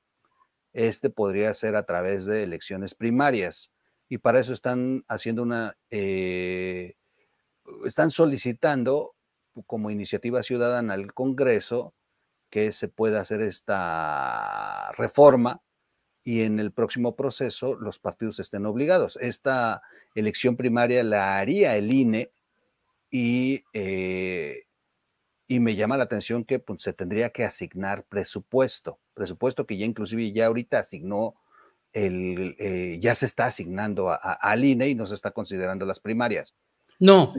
Este podría ser a través de elecciones primarias y para eso están haciendo una, eh, están solicitando como iniciativa ciudadana al Congreso que se pueda hacer esta reforma y en el próximo proceso los partidos estén obligados. Esta elección primaria la haría el INE y, eh, y me llama la atención que pues, se tendría que asignar presupuesto, presupuesto que ya inclusive ya ahorita asignó, el, eh, ya se está asignando al INE y no se está considerando las primarias. No,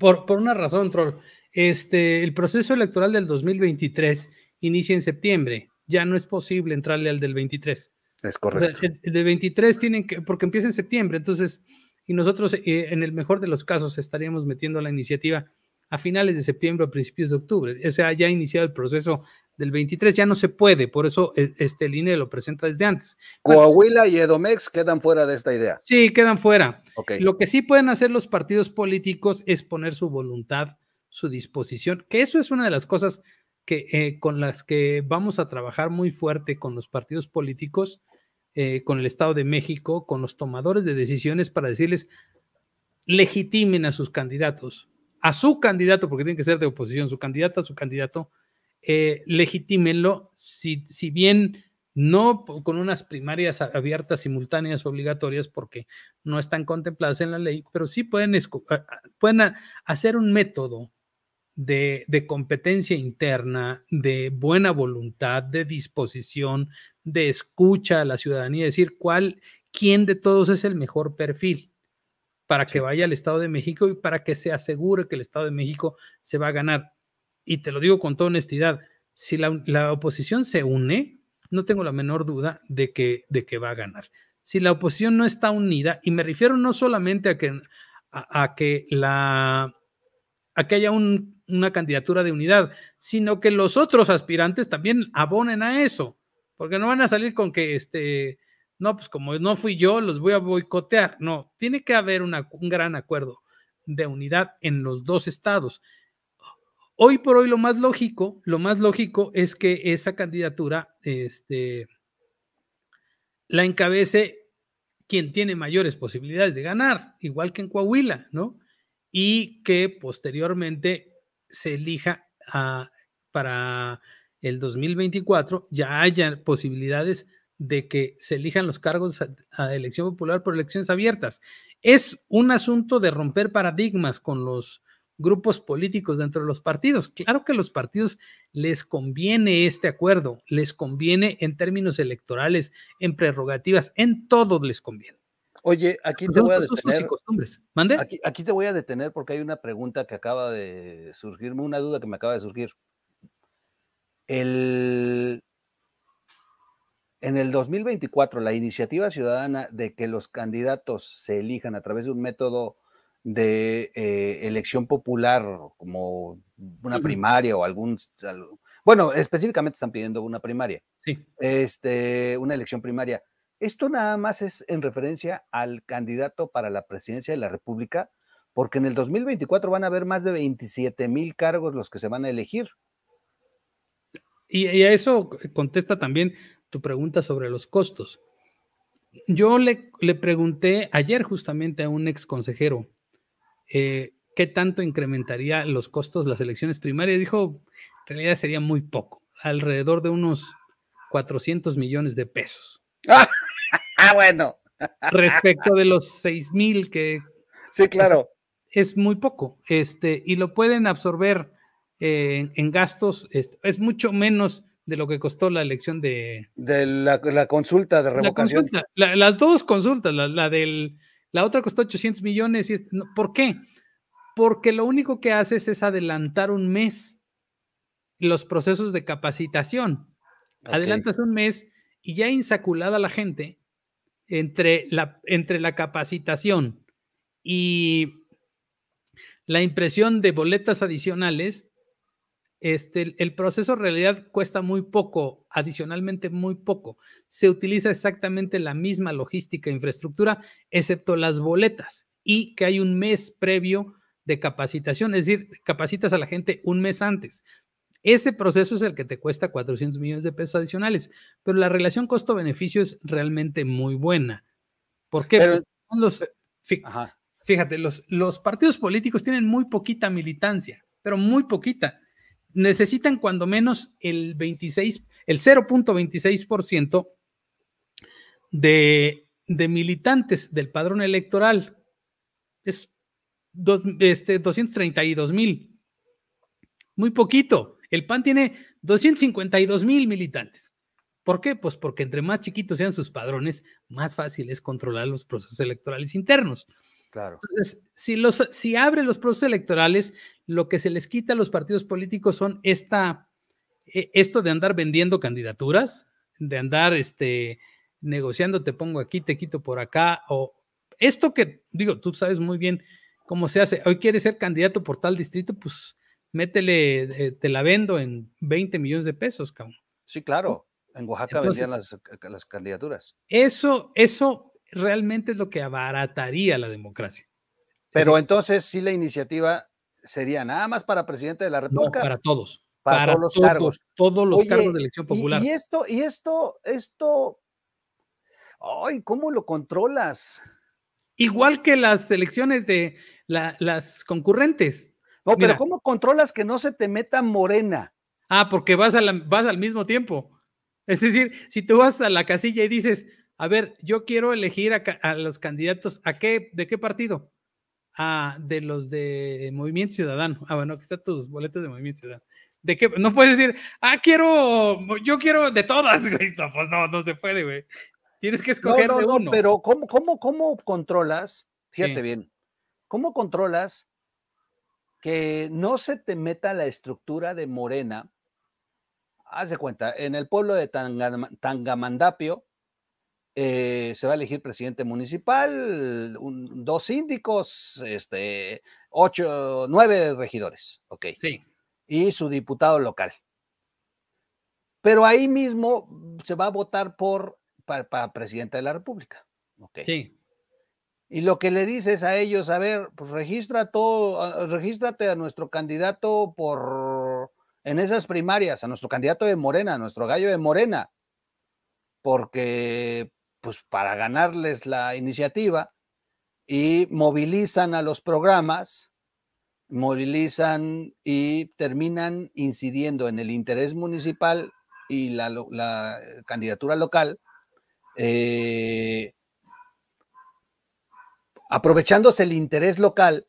por, una razón, Troll. Este, el proceso electoral del 2023 inicia en septiembre. Ya no es posible entrarle al del 23 es correcto. el, de 23 tienen que, porque empieza en septiembre, entonces, y nosotros eh, en el mejor de los casos estaríamos metiendo la iniciativa a finales de septiembre o principios de octubre. O sea, ya ha iniciado el proceso del 23, ya no se puede, por eso e, este INE lo presenta desde antes. Coahuila y Edomex quedan fuera de esta idea. Sí, quedan fuera. Lo que sí pueden hacer los partidos políticos es poner su voluntad, su disposición, que eso es una de las cosas que, eh, con las que vamos a trabajar muy fuerte con los partidos políticos eh, con el Estado de México, con los tomadores de decisiones para decirles, legitimen a sus candidatos, a su candidato, porque tiene que ser de oposición, su candidata, su candidato, eh, si, si bien no con unas primarias abiertas, simultáneas, obligatorias, porque no están contempladas en la ley, pero sí pueden, pueden hacer un método de, de, competencia interna, de buena voluntad, de disposición, de escucha a la ciudadanía, decir cuál, quién de todos es el mejor perfil para que vaya al Estado de México y para que se asegure que el Estado de México se va a ganar. Y te lo digo con toda honestidad, si la, oposición se une, no tengo la menor duda de que, de que va a ganar. Si la oposición no está unida, y me refiero no solamente a que, a, que, la, a que haya una candidatura de unidad, sino que los otros aspirantes también abonen a eso porque no van a salir con que, este, no, pues como no fui yo, los voy a boicotear. No, tiene que haber un gran acuerdo de unidad en los dos estados. Hoy por hoy lo más lógico, lo más lógico es que esa candidatura este, la encabece quien tiene mayores posibilidades de ganar, igual que en Coahuila, ¿no? Y que posteriormente se elija para el 2024 ya haya posibilidades de que se elijan los cargos a, elección popular por elecciones abiertas. Es un asunto de romper paradigmas con los grupos políticos dentro de los partidos. Claro que a los partidos les conviene este acuerdo, les conviene en términos electorales, en prerrogativas, en todo les conviene. Oye, aquí te voy a detener. aquí te voy a detener porque hay una pregunta que acaba de surgirme, una duda que me acaba de surgir en el 2024, la iniciativa ciudadana de que los candidatos se elijan a través de un método de eh, elección popular, como una primaria o algún... Bueno, específicamente están pidiendo una primaria. Sí. Este, una elección primaria. Esto nada más es en referencia al candidato para la presidencia de la República, porque en el 2024 van a haber más de 27 mil cargos los que se van a elegir. Y, a eso contesta también tu pregunta sobre los costos. Yo le, pregunté ayer justamente a un ex consejero eh, qué tanto incrementaría los costos las elecciones primarias. Dijo, en realidad sería muy poco, alrededor de unos 400 millones de pesos. Ah, bueno. Respecto de los 6 mil que... Sí, claro. Es muy poco, este, y lo pueden absorber en, gastos, este, es, mucho menos de lo que costó la elección de... De la, consulta de revocación. las dos consultas, la, del... La otra costó 800 millones. Y ¿Por qué? Porque lo único que haces es adelantar un mes los procesos de capacitación. Adelantas un mes y ya insaculada la gente entre la, entre la capacitación y la impresión de boletas adicionales, este, el, proceso en realidad cuesta muy poco, adicionalmente muy poco. Se utiliza exactamente la misma logística e infraestructura, excepto las boletas, y que hay un mes previo de capacitación, es decir, capacitas a la gente un mes antes. Ese proceso es el que te cuesta 400 millones de pesos adicionales, pero la relación costo-beneficio es realmente muy buena. ¿Por qué? Eh, fíjate, los partidos políticos tienen muy poquita militancia, pero muy poquita necesitan cuando menos el 26, el 0.26% de, de militantes del padrón electoral. Es este, 232 mil. Muy poquito. El PAN tiene 252 mil militantes. ¿Por qué? Pues porque entre más chiquitos sean sus padrones, más fácil es controlar los procesos electorales internos. Claro. Entonces, si, los, si abren los procesos electorales, lo que se les quita a los partidos políticos son esta, e, esto de andar vendiendo candidaturas, de andar este, negociando, te pongo aquí, te quito por acá, o esto que, digo, tú sabes muy bien cómo se hace. Hoy quieres ser candidato por tal distrito, pues métele, eh, te la vendo en 20 millones de pesos, cabrón. Sí, claro. En Oaxaca vendían las, las candidaturas. Eso, eso realmente es lo que abarataría la democracia. Pero entonces si la iniciativa sería nada más para presidente de la República. No, para todos. Para, todos los cargos. Todos los cargos de elección popular. Y, esto, y esto, esto, ay, ¿cómo lo controlas? Igual que las elecciones de las concurrentes. No, pero ¿cómo controlas que no se te meta morena? Ah, porque vas, a vas al mismo tiempo. Es decir, si tú vas a la casilla y dices, a ver, yo quiero elegir a, los candidatos, ¿a qué? ¿De qué partido? Ah, de los de Movimiento Ciudadano. Ah, bueno, aquí están tus boletos de Movimiento Ciudadano. ¿De qué? No puedes decir, ah, quiero, yo quiero de todas, güey. pues no, no se puede, güey. Tienes que escoger no, No, pero ¿cómo, cómo, cómo controlas? Fíjate bien, ¿cómo controlas que no se te meta la estructura de Morena? Haz de cuenta, en el pueblo de Tangamandapio, eh, se va a elegir presidente municipal, dos síndicos, este, ocho, nueve regidores, ok. Sí. Y su diputado local. Pero ahí mismo mm, se va a votar por para, presidente de la República. Okay. Sí. Y lo que le dices a ellos, a ver, pues registra ah, regístrate a nuestro candidato por en esas primarias, a nuestro candidato de Morena, a nuestro gallo de Morena, porque pues para ganarles la iniciativa y movilizan a los programas, movilizan y terminan incidiendo en el interés municipal y la, candidatura local, eh, aprovechándose el interés local,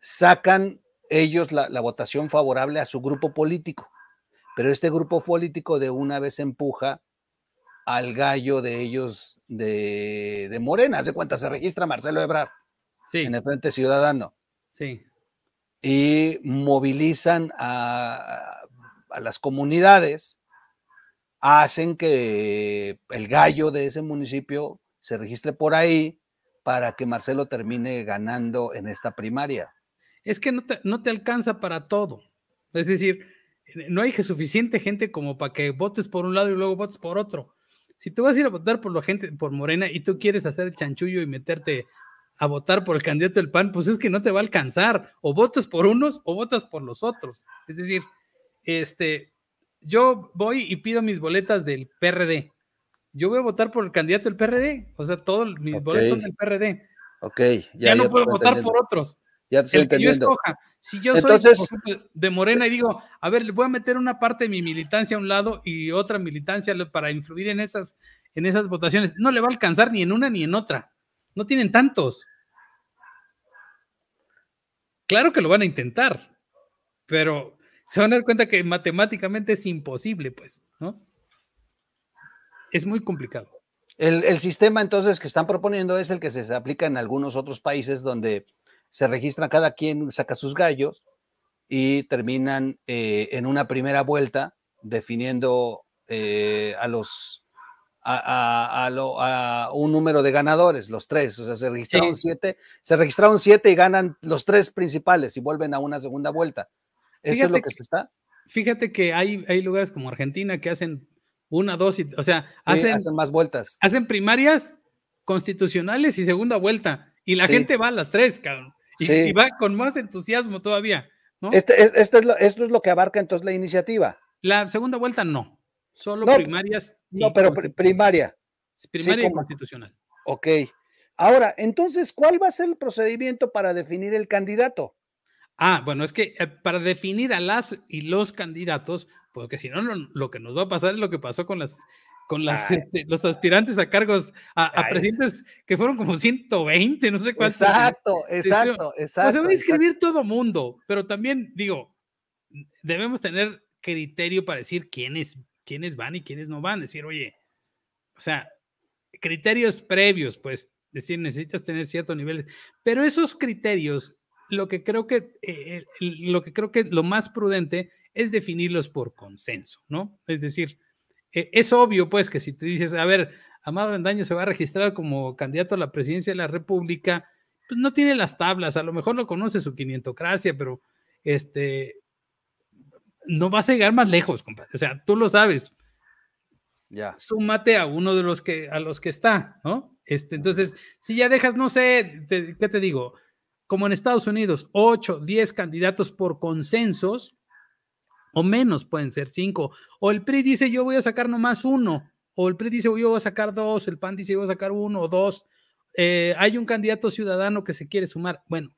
sacan ellos la votación favorable a su grupo político, pero este grupo político de una vez empuja al gallo de ellos de, Morena. Hace cuenta, se registra Marcelo Ebrard en el Frente Ciudadano. Sí. Y movilizan a, a las comunidades, hacen que el gallo de ese municipio se registre por ahí para que Marcelo termine ganando en esta primaria. Es que no te, no te alcanza para todo. Es decir, no hay suficiente gente como para que votes por un lado y luego votes por otro. Si tú vas a ir a votar por la gente, por Morena, y tú quieres hacer el chanchullo y meterte a votar por el candidato del PAN, pues es que no te va a alcanzar. O votas por unos o votas por los otros. Es decir, este, yo voy y pido mis boletas del PRD. Yo voy a votar por el candidato del PRD. O sea, todos mis boletos son del PRD. Ok. Ya, no puedo votar por otros. Ya te estoy el yo escoja. Si yo soy de Morena y digo, a ver, le voy a meter una parte de mi militancia a un lado y otra militancia para influir en esas, en esas votaciones, no le va a alcanzar ni en una ni en otra. No tienen tantos. Claro que lo van a intentar, pero se van a dar cuenta que matemáticamente es imposible, pues, ¿no? Es muy complicado. El, el, sistema entonces que están proponiendo es el que se aplica en algunos otros países donde se registran, cada quien saca sus gallos y terminan eh, en una primera vuelta definiendo eh, a los a, a, a, a, un número de ganadores, los tres. O sea, se registraron siete, se registraron siete y ganan los tres principales y vuelven a una segunda vuelta. Esto es lo que, se está. Fíjate que hay, hay lugares como Argentina que hacen una, dos, y, o sea, hacen, más vueltas. Hacen primarias constitucionales y segunda vuelta. Y la gente va a las tres, cabrón y, va con más entusiasmo todavía. ¿no? Este, esto es lo que abarca entonces la iniciativa. La segunda vuelta no, solo primarias. No, pero primaria. Primaria constitucional. Ok. Ahora, entonces, ¿cuál va a ser el procedimiento para definir el candidato? Ah, bueno, es que eh, para definir a las y los candidatos, porque si no, lo, que nos va a pasar es lo que pasó con las con las, ah. este, los aspirantes a cargos, a, presidentes que fueron como 120, no sé cuántos. Exacto, exacto, exacto. O sea, va a inscribir todo mundo, pero también digo, debemos tener criterio para decir quiénes, quiénes van y quiénes no van. Decir, oye, o sea, criterios previos, pues, decir, necesitas tener ciertos niveles, pero esos criterios, lo que creo que, eh, eh, lo que creo que lo más prudente es definirlos por consenso, ¿no? Es decir, e, es obvio, pues, que si te dices, a ver, Amado Bendaño se va a registrar como candidato a la presidencia de la República, pues no tiene las tablas, a lo mejor lo conoce su quinientocracia, pero este no vas a llegar más lejos, compadre. O sea, tú lo sabes. Ya. Súmate a uno de los que a los que está, ¿no? Este, entonces, si ya dejas, no sé, ¿qué te digo? Como en Estados Unidos, 8, 10 candidatos por consensos, o menos, pueden ser cinco. O el PRI dice yo voy a sacar nomás uno, o el PRI dice yo voy a sacar dos, el PAN dice yo voy a sacar uno o dos. Eh, hay un candidato ciudadano que se quiere sumar. Bueno,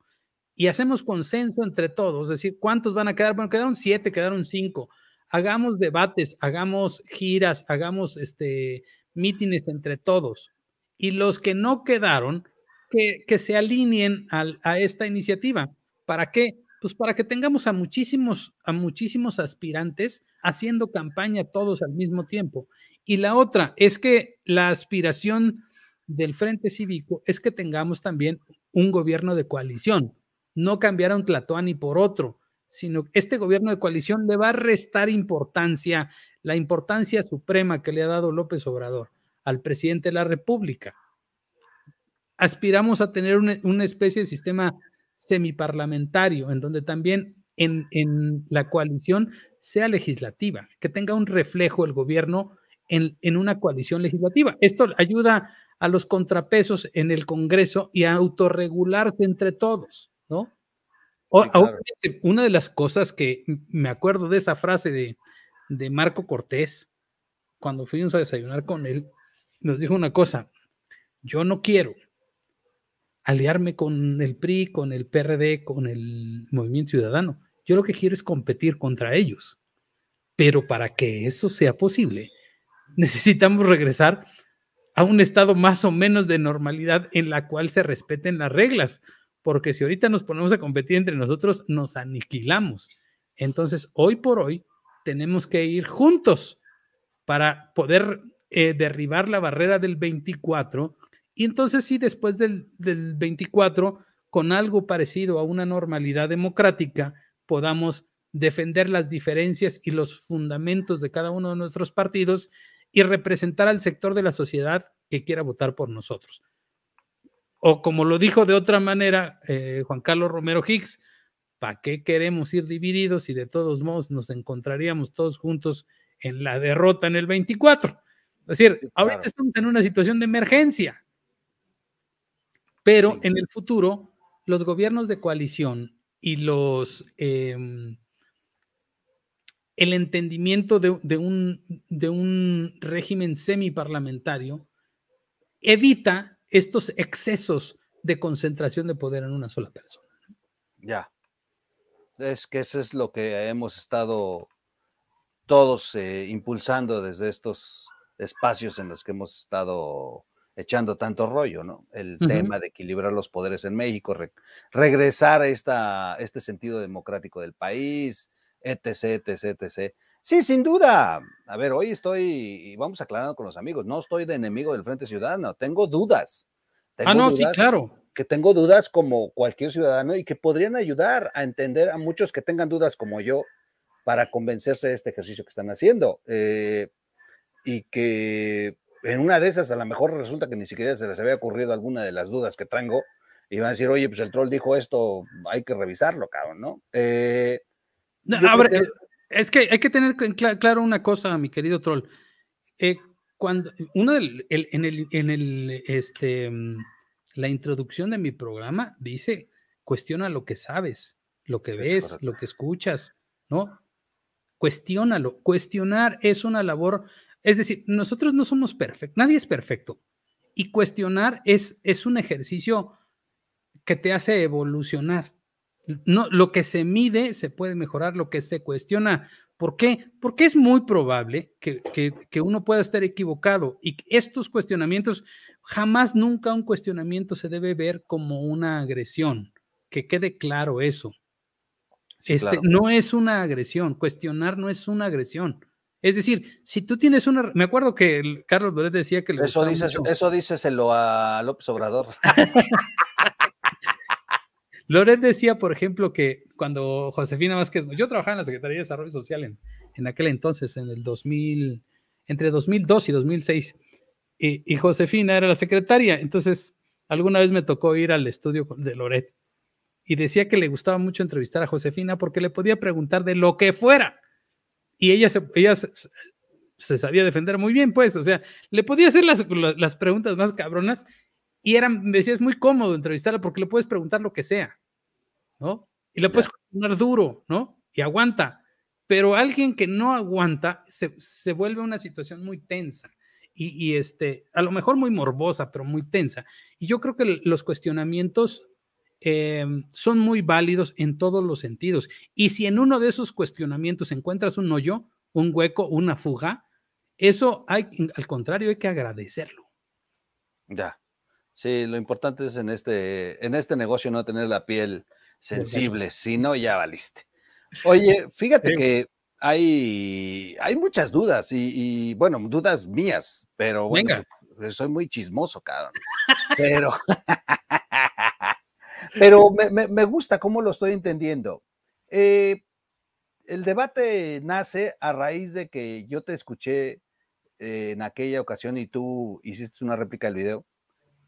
y hacemos consenso entre todos, es decir, ¿cuántos van a quedar? Bueno, quedaron siete, quedaron cinco. Hagamos debates, hagamos giras, hagamos este, mítines entre todos. Y los que no quedaron, que, se alineen a esta iniciativa. ¿Para qué? pues para que tengamos a muchísimos, a muchísimos aspirantes haciendo campaña todos al mismo tiempo. Y la otra es que la aspiración del Frente Cívico es que tengamos también un gobierno de coalición, no cambiar a un Tlatoani por otro, sino que este gobierno de coalición le va a restar importancia, la importancia suprema que le ha dado López Obrador al presidente de la República. Aspiramos a tener una especie de sistema semiparlamentario, en donde también en, la coalición sea legislativa, que tenga un reflejo el gobierno en, una coalición legislativa. Esto ayuda a los contrapesos en el Congreso y a autorregularse entre todos, ¿no? Una de las cosas que me acuerdo de esa frase de, de Marco Cortés, cuando fuimos a desayunar con él, nos dijo una cosa, yo no quiero aliarme con el PRI, con el PRD, con el Movimiento Ciudadano. Yo lo que quiero es competir contra ellos. Pero para que eso sea posible, necesitamos regresar a un estado más o menos de normalidad en la cual se respeten las reglas, porque si ahorita nos ponemos a competir entre nosotros, nos aniquilamos. Entonces, hoy por hoy, tenemos que ir juntos para poder eh, derribar la barrera del 24 y entonces sí, después del, del 24, con algo parecido a una normalidad democrática, podamos defender las diferencias y los fundamentos de cada uno de nuestros partidos y representar al sector de la sociedad que quiera votar por nosotros. O como lo dijo de otra manera eh, Juan Carlos Romero Higgs, ¿para qué queremos ir divididos si de todos modos nos encontraríamos todos juntos en la derrota en el 24? Es decir, ahorita estamos en una situación de emergencia. Pero en el futuro, los gobiernos de coalición y los... Em, el entendimiento de, un, de un régimen semiparlamentario evita estos excesos de concentración de poder en una sola persona. Ya. Es que eso es lo que hemos estado todos eh, impulsando desde estos espacios en los que hemos estado echando tanto rollo, ¿no? El tema de equilibrar los poderes en México, regresar a esta, este sentido democrático del país, etc, etc, etc. Sí, sin duda. A ver, hoy estoy, y vamos aclarando con los amigos, no estoy de enemigo del Frente Ciudadano, tengo dudas. ah, no, sí, claro. Que tengo dudas como cualquier ciudadano y que podrían ayudar a entender a muchos que tengan dudas como yo para convencerse de este ejercicio que están haciendo. Eh, y que en una de esas a lo mejor resulta que ni siquiera se les había ocurrido alguna de las dudas que tengo y van a decir, oye, pues el troll dijo esto, hay que revisarlo, cabrón, ¿no? Eh, no eh, Es que hay que tener claro una cosa, mi querido troll. Eh, cuando uno en el, en el este, mm, la introducción de mi programa dice, cuestiona lo que sabes, lo que ves, lo que escuchas, ¿no? Cuestiónalo. Cuestionar es una labor es decir, nosotros no somos perfectos, nadie es perfecto. Y cuestionar es, es un ejercicio que te hace evolucionar. No, lo que se mide se puede mejorar, lo que se cuestiona. ¿Por qué? Porque es muy probable que, que, uno pueda estar equivocado y estos cuestionamientos, jamás nunca un cuestionamiento se debe ver como una agresión. Que quede claro eso. este, No es una agresión, cuestionar no es una agresión. Es decir, si tú tienes una. Me acuerdo que Carlos Loret decía que. eso, dice a López Obrador. Loret decía, por ejemplo, que cuando Josefina Vázquez. Yo trabajaba en la Secretaría de Desarrollo Social en, en aquel entonces, en el 2000. Entre 2002 y 2006. Y, y Josefina era la secretaria. Entonces, alguna vez me tocó ir al estudio de Loret. Y decía que le gustaba mucho entrevistar a Josefina porque le podía preguntar de lo que fuera y ella, se, ella se, sabía defender muy bien, pues, o sea, le podía hacer las, preguntas más cabronas y eran, me decía, es muy cómodo entrevistarla porque le puedes preguntar lo que sea, ¿no? Y le puedes poner duro, ¿no? Y aguanta. Pero alguien que no aguanta se, se vuelve una situación muy tensa y, y, este, a lo mejor muy morbosa, pero muy tensa. Y yo creo que los cuestionamientos eh, son muy válidos en todos los sentidos. Y si en uno de esos cuestionamientos encuentras un hoyo, un hueco, una fuga, eso hay, al contrario, hay que agradecerlo. Ya. Sí, lo importante es en este, en este negocio no tener la piel sensible, si no, ya valiste. Oye, fíjate que hay, hay muchas dudas y, bueno, dudas mías, pero bueno, Venga. Pues, soy muy chismoso, cabrón. Pero Pero me, gusta cómo lo estoy entendiendo. Eh, el debate nace a raíz de que yo te escuché eh, en aquella ocasión y tú hiciste una réplica del video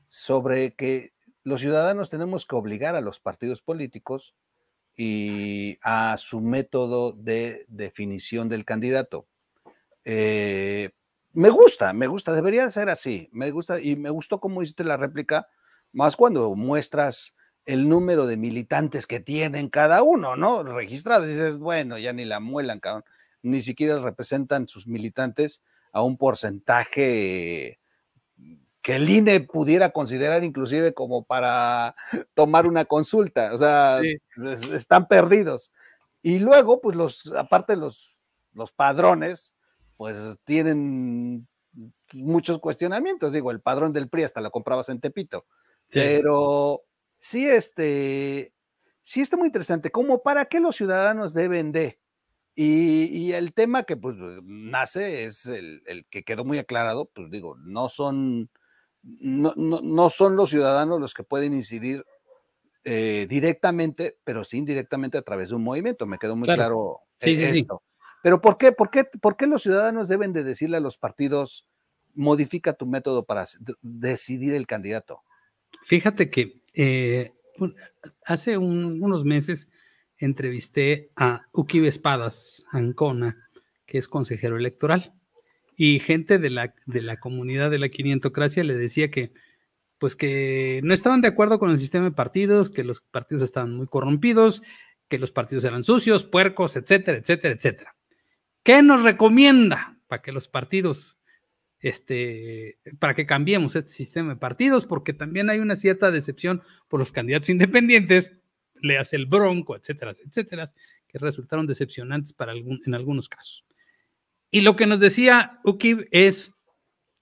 sobre que los ciudadanos tenemos que obligar a los partidos políticos y a su método de definición del candidato. Eh, me gusta, me gusta, debería ser así, me gusta y me gustó cómo hiciste la réplica, más cuando muestras el número de militantes que tienen cada uno, ¿no? Registrados. Dices, bueno, ya ni la muelan, Ni siquiera representan sus militantes a un porcentaje que el INE pudiera considerar inclusive como para tomar una consulta. O sea, están perdidos. Y luego, pues los, aparte los, los padrones, pues tienen muchos cuestionamientos. Digo, el padrón del PRI hasta lo comprabas en Tepito. Pero sí, este, sí está muy interesante, como para qué los ciudadanos deben de. Y, el tema que pues eh, nace es el, que quedó muy aclarado, pues digo, no son, no, no, son los ciudadanos los que pueden incidir eh, directamente, pero sí indirectamente a través de un movimiento, me quedó muy claro, e-, esto. Pero ¿por qué, por, qué, ¿por qué los ciudadanos deben de decirle a los partidos, modifica tu método para decidir el candidato? Fíjate que eh, hace unos meses entrevisté a Uki Espadas Ancona, que es consejero electoral, y gente de la, de la comunidad de la quinientocracia le decía que, pues que no estaban de acuerdo con el sistema de partidos, que los partidos estaban muy corrompidos, que los partidos eran sucios, puercos, etcétera, etcétera, etcétera. ¿Qué nos recomienda para que los partidos este, para que cambiemos este sistema de partidos, porque también hay una cierta decepción por los candidatos independientes, le hace el Bronco, etcétera, etcétera, que resultaron decepcionantes para algún, en algunos casos. Y lo que nos decía Ukib es,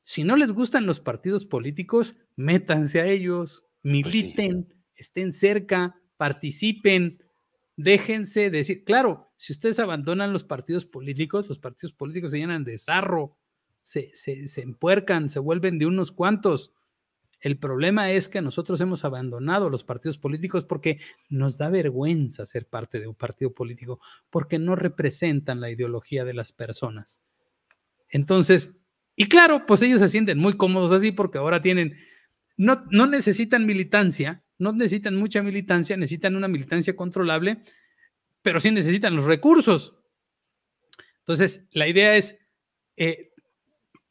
si no les gustan los partidos políticos, métanse a ellos, pues militen, estén cerca, participen, déjense decir, claro, si ustedes abandonan los partidos políticos, los partidos políticos se llenan de zarro se, empuercan, se vuelven de unos cuantos. El problema es que nosotros hemos abandonado los partidos políticos porque nos da vergüenza ser parte de un partido político, porque no representan la ideología de las personas. Entonces, y claro, pues ellos se sienten muy cómodos así porque ahora tienen, no, no necesitan militancia, no necesitan mucha militancia, necesitan una militancia controlable, pero sí necesitan los recursos. Entonces, la idea es, eh,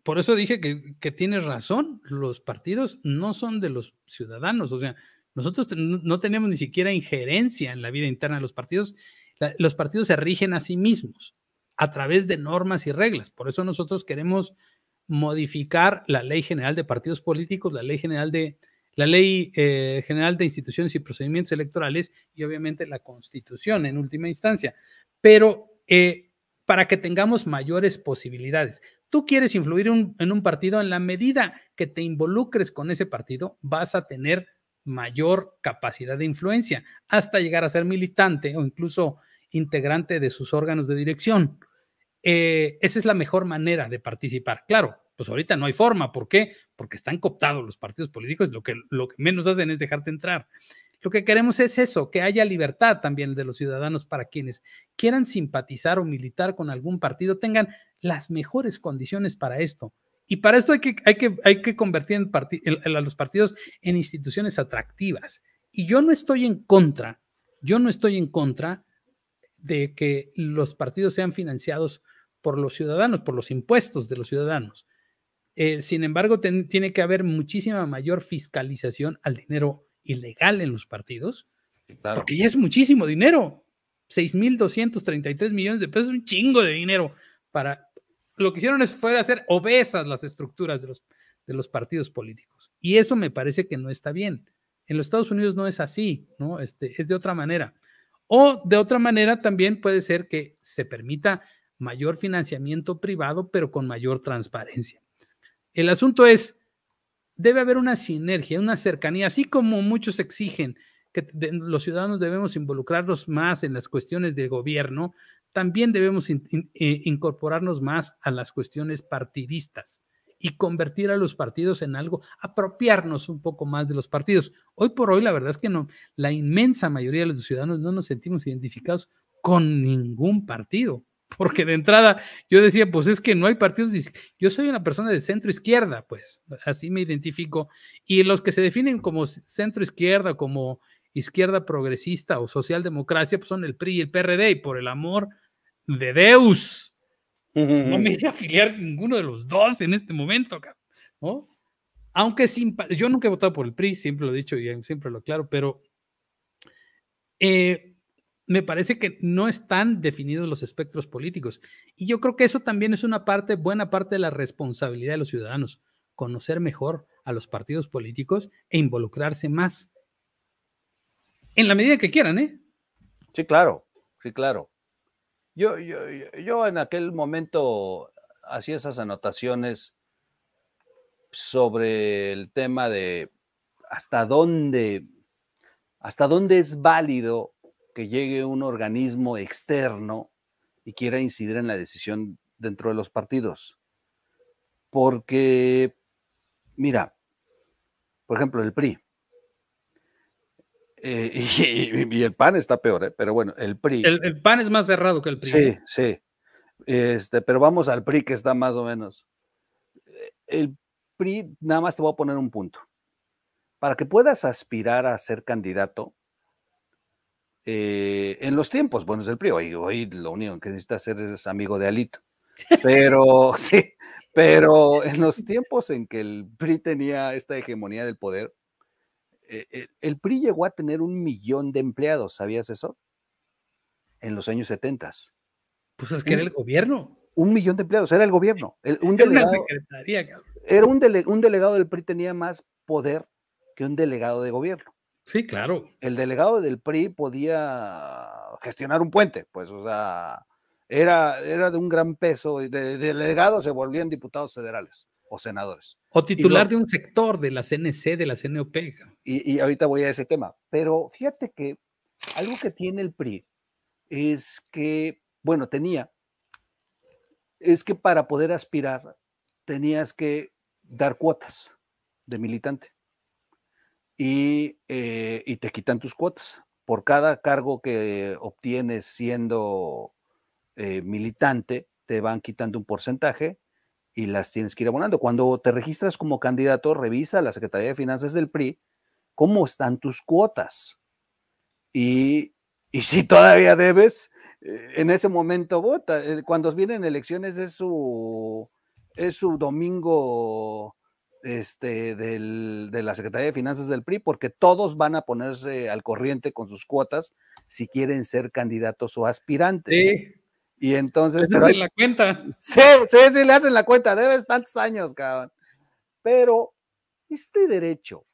por eso dije que, que, tienes razón, los partidos no son de los ciudadanos, o sea, nosotros no tenemos ni siquiera injerencia en la vida interna de los partidos, los partidos se rigen a sí mismos a través de normas y reglas, por eso nosotros queremos modificar la ley general de partidos políticos, la ley general de la ley eh, general de instituciones y procedimientos electorales y obviamente la constitución en última instancia, pero eh, para que tengamos mayores posibilidades. Tú quieres influir en un partido, en la medida que te involucres con ese partido, vas a tener mayor capacidad de influencia, hasta llegar a ser militante o incluso integrante de sus órganos de dirección. Eh, esa es la mejor manera de participar. Claro, pues ahorita no hay forma. ¿Por qué? Porque están cooptados los partidos políticos, lo que menos hacen es dejarte entrar. Lo que queremos es eso, que haya libertad también de los ciudadanos para quienes quieran simpatizar o militar con algún partido, tengan las mejores condiciones para esto. Y para esto hay que, hay que, hay que convertir a los partidos en instituciones atractivas. Y yo no estoy en contra, yo no estoy en contra de que los partidos sean financiados por los ciudadanos, por los impuestos de los ciudadanos. Eh, sin embargo, tiene que haber muchísima mayor fiscalización al dinero ilegal en los partidos, y porque ya es muchísimo dinero. 6.233 millones de pesos, un chingo de dinero para... Lo que hicieron fue hacer obesas las estructuras de los, de los partidos políticos. Y eso me parece que no está bien. En los Estados Unidos no es así, ¿no? Este, es de otra manera. O de otra manera también puede ser que se permita mayor financiamiento privado, pero con mayor transparencia. El asunto es, debe haber una sinergia, una cercanía, así como muchos exigen que los ciudadanos debemos involucrarnos más en las cuestiones de gobierno, también debemos eh, incorporarnos más a las cuestiones partidistas y convertir a los partidos en algo, apropiarnos un poco más de los partidos. Hoy por hoy, la verdad es que no, la inmensa mayoría de los ciudadanos no nos sentimos identificados con ningún partido porque de entrada yo decía, pues es que no hay partidos, yo soy una persona de centro izquierda, pues así me identifico, y los que se definen como centro izquierda, como izquierda progresista o socialdemocracia, pues son el PRI y el PRD, y por el amor de Deus, no me voy a afiliar ninguno de los dos en este momento, ¿no? Aunque sin, yo nunca he votado por el PRI, siempre lo he dicho y siempre lo aclaro, pero eh, me parece que no están definidos los espectros políticos. Y yo creo que eso también es una parte, buena parte de la responsabilidad de los ciudadanos, conocer mejor a los partidos políticos e involucrarse más. En la medida que quieran, ¿eh? Sí, claro, sí, claro. Yo, yo, en aquel momento hacía esas anotaciones sobre el tema de hasta dónde, hasta dónde es válido que llegue un organismo externo y quiera incidir en la decisión dentro de los partidos. Porque, mira, por ejemplo, el PRI. Eh, y, el PAN está peor, ¿eh? pero bueno, el PRI. El, PAN es más cerrado que el PRI. Sí, sí. Este, pero vamos al PRI que está más o menos. El PRI, nada más te voy a poner un punto. Para que puedas aspirar a ser candidato, eh, en los tiempos bueno es el PRI. Hoy, lo único que necesita hacer es amigo de Alito. Pero sí, pero en los tiempos en que el PRI tenía esta hegemonía del poder, eh, el, PRI llegó a tener un millón de empleados, ¿sabías eso? En los años 70. Pues es que era el gobierno. Un millón de empleados, era el gobierno. un era delegado, era un, un delegado del PRI tenía más poder que un delegado de gobierno. Sí, claro. El delegado del PRI podía gestionar un puente, pues, o sea, era, era de un gran peso y de, delegado se volvían diputados federales o senadores. O titular de un sector de la CNC, de la CNOP. Y, y ahorita voy a ese tema, pero fíjate que algo que tiene el PRI es que, bueno, tenía, es que para poder aspirar tenías que dar cuotas de militante. Eh, y, te quitan tus cuotas. Por cada cargo que obtienes siendo eh, militante, te van quitando un porcentaje y las tienes que ir abonando. Cuando te registras como candidato, revisa la Secretaría de Finanzas del PRI cómo están tus cuotas. Y, si todavía debes, eh, en ese momento vota. Cuando vienen elecciones es su, es su domingo este, de la Secretaría de Finanzas del PRI, porque todos van a ponerse al corriente con sus cuotas si quieren ser candidatos o aspirantes. Sí. Y entonces. Le hacen la cuenta. Sí, sí, sí, le hacen la cuenta. Debes tantos años, cabrón. Pero este derecho,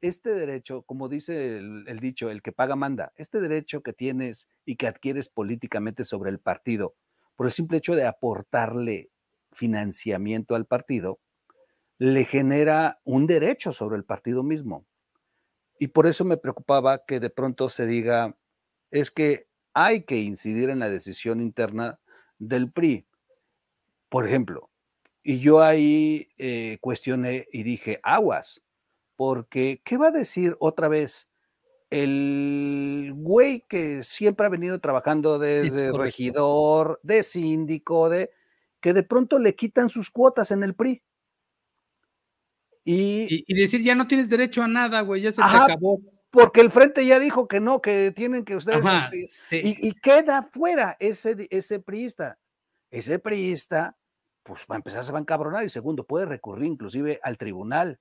este derecho, como dice el dicho, el que paga manda, este derecho que tienes y que adquieres políticamente sobre el partido, por el simple hecho de aportarle financiamiento al partido, le genera un derecho sobre el partido mismo. Y por eso me preocupaba que de pronto se diga, es que hay que incidir en la decisión interna del PRI. Por ejemplo, y yo ahí eh, cuestioné y dije, aguas, porque ¿qué va a decir otra vez el güey que siempre ha venido trabajando desde regidor, de síndico, de que de pronto le quitan sus cuotas en el PRI? Y, decir, ya no tienes derecho a nada, güey, ya se te acabó. Porque el frente ya dijo que no, que tienen que ustedes. Este, y, queda fuera ese, ese priista. Ese priista, pues va a empezar, se va a encabronar. Y segundo, puede recurrir inclusive al tribunal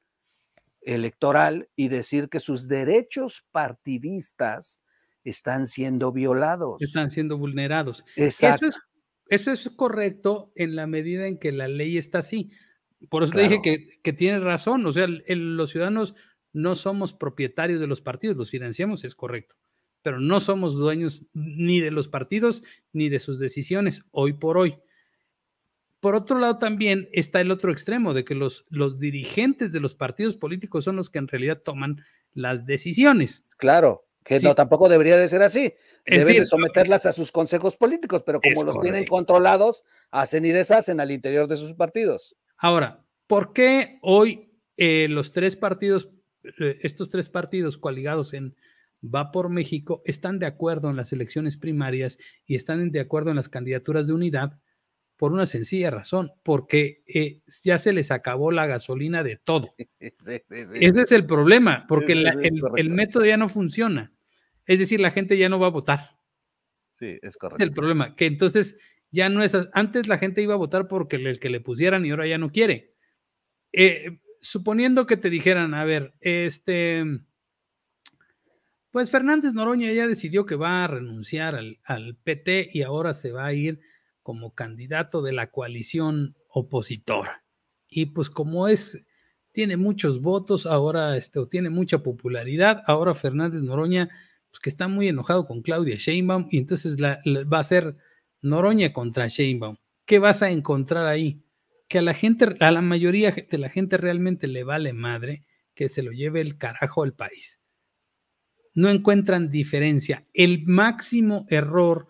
electoral y decir que sus derechos partidistas están siendo violados. Están siendo vulnerados. Eso es, eso es correcto en la medida en que la ley está así por eso te dije que, tienes razón, o sea, los ciudadanos no somos propietarios de los partidos, los financiamos, es correcto, pero no somos dueños ni de los partidos ni de sus decisiones hoy por hoy. Por otro lado, también está el otro extremo de que los, dirigentes de los partidos políticos son los que en realidad toman las decisiones. Claro, que no tampoco debería de ser así. Deben someterlas a sus consejos políticos, pero como los tienen controlados, hacen y deshacen al interior de sus partidos. Ahora, ¿por qué hoy eh, los tres partidos, eh, estos tres partidos coaligados en Va por México, están de acuerdo en las elecciones primarias y están de acuerdo en las candidaturas de unidad? Por una sencilla razón, porque eh, ya se les acabó la gasolina de todo. Ese es el problema, porque el, método ya no funciona. Es decir, la gente ya no va a votar. Sí, es correcto. es el problema, que entonces ya no es. Antes la gente iba a votar porque el que le pusieran y ahora ya no quiere. Eh, suponiendo que te dijeran, a ver, este. Pues Fernández Noroña ya decidió que va a renunciar al, PT y ahora se va a ir como candidato de la coalición opositora. Y pues como es, tiene muchos votos ahora, este, o tiene mucha popularidad, ahora Fernández Noroña, pues que está muy enojado con Claudia Sheinbaum, y entonces va a ser Noroña contra Sheinbaum. ¿Qué vas a encontrar ahí? Que a la gente, a la mayoría de la gente realmente le vale madre que se lo lleve el carajo al país. No encuentran diferencia. El máximo error,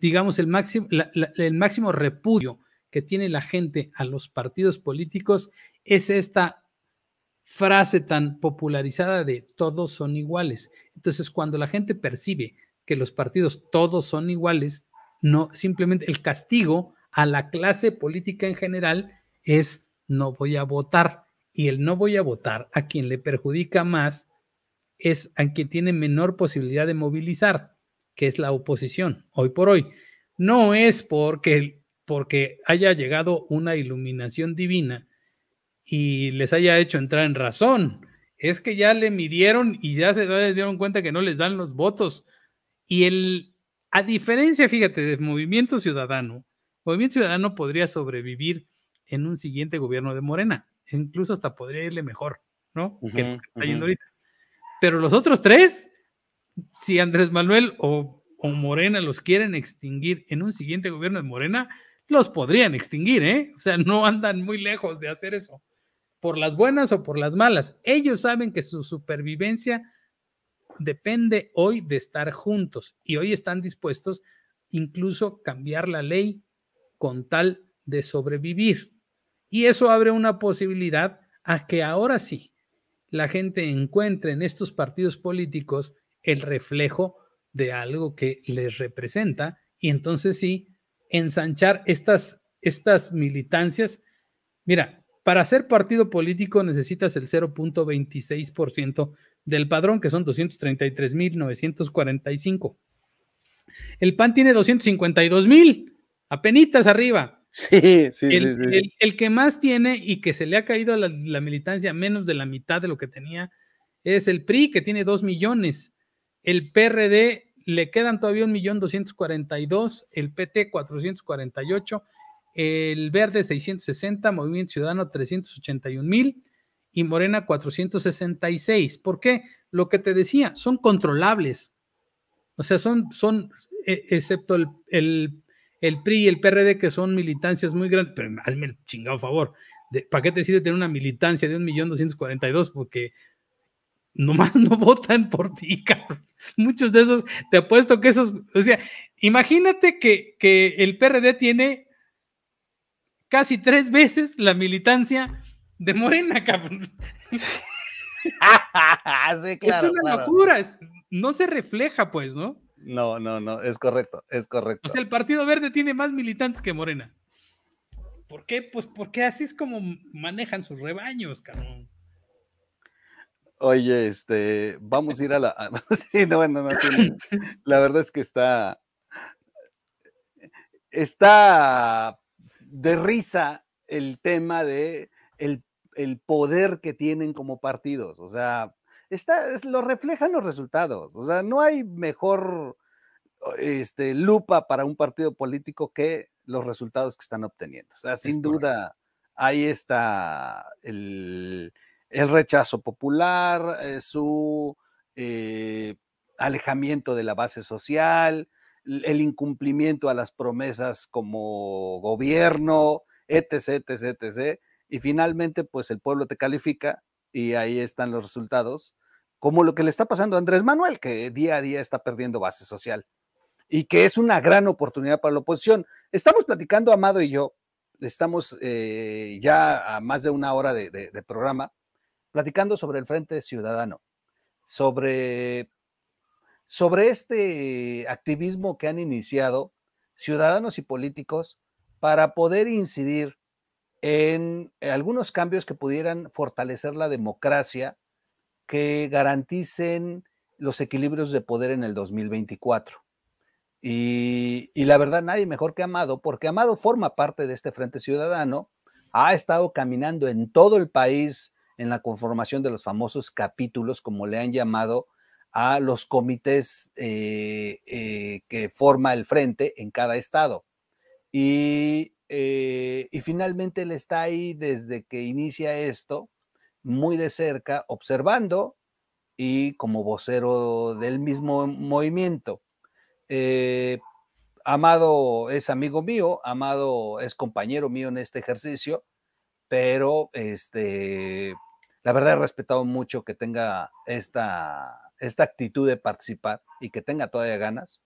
digamos, el máximo, el máximo repudio que tiene la gente a los partidos políticos es esta frase tan popularizada de todos son iguales. Entonces, cuando la gente percibe que los partidos todos son iguales, no simplemente el castigo a la clase política en general es no voy a votar. Y el no voy a votar a quien le perjudica más es a quien tiene menor posibilidad de movilizar, que es la oposición, hoy por hoy. No es porque, porque haya llegado una iluminación divina y les haya hecho entrar en razón. Es que ya le midieron y ya se dieron cuenta que no les dan los votos. Y el, a diferencia, fíjate, del Movimiento Ciudadano, Movimiento Ciudadano podría sobrevivir en un siguiente gobierno de Morena, incluso hasta podría irle mejor, ¿no? que está yendo ahorita. Pero los otros tres, si Andrés Manuel o, o, Morena los quieren extinguir en un siguiente gobierno de Morena, los podrían extinguir, ¿eh? O sea, no andan muy lejos de hacer eso, por las buenas o por las malas. Ellos saben que su supervivencia depende hoy de estar juntos y hoy están dispuestos incluso cambiar la ley con tal de sobrevivir. Y eso abre una posibilidad a que ahora sí la gente encuentre en estos partidos políticos el reflejo de algo que les representa y entonces sí ensanchar estas, estas militancias. Mira, para ser partido político necesitas el 0.26% del padrón, que son 233.945. El PAN tiene 252.000, apenitas arriba. Sí, sí, el, sí, El, que más tiene y que se le ha caído la, la militancia menos de la mitad de lo que tenía es el PRI, que tiene 2 millones. El PRD le quedan todavía un millón doscientos el PT 448, el Verde 660, Movimiento Ciudadano 381 mil, y Morena 466. ¿Por qué? Lo que te decía, son controlables. O sea, son, son e, excepto el, el, PRI y el PRD, que son militancias muy grandes, pero hazme el chingado favor. ¿Para qué te sirve tener una militancia de 1.242.000? Porque nomás no votan por ti, cabrón. Muchos de esos, te apuesto que esos, o sea, imagínate que, que el PRD tiene casi tres veces la militancia de Morena, cabrón. es una locura, no se refleja, pues, ¿no? No, no, no, es correcto, es correcto. O sea, el Partido Verde tiene más militantes que Morena. ¿Por qué? Pues porque así es como manejan sus rebaños, cabrón. Oye, este, vamos a ir a la. sí, no, bueno, no la verdad es que está. Está de risa el tema de el el poder que tienen como partidos. O sea, está, lo reflejan los resultados. O sea, no hay mejor este, lupa para un partido político que los resultados que están obteniendo. O sea, sin duda, ahí está el, rechazo popular, eh, su eh, alejamiento de la base social, el incumplimiento a las promesas como gobierno, etc., etc., etc y finalmente pues el pueblo te califica y ahí están los resultados, como lo que le está pasando a Andrés Manuel, que día a día está perdiendo base social y que es una gran oportunidad para la oposición. Estamos platicando, Amado y yo, estamos eh, ya a más de una hora de, programa, platicando sobre el Frente Ciudadano, sobre, sobre este activismo que han iniciado ciudadanos y políticos para poder incidir en eh, algunos cambios que pudieran fortalecer la democracia, que garanticen los equilibrios de poder en el 2024. Y, la verdad, nadie mejor que Amado, porque Amado forma parte de este Frente Ciudadano, ha estado caminando en todo el país en la conformación de los famosos capítulos, como le han llamado a los comités eh, eh, que forma el frente en cada estado. Y eh, y finalmente él está ahí desde que inicia esto, muy de cerca, observando y como vocero del mismo movimiento. Eh, Amado es amigo mío, Amado es compañero mío en este ejercicio, pero este, la verdad he respetado mucho que tenga esta, esta actitud de participar y que tenga todavía ganas.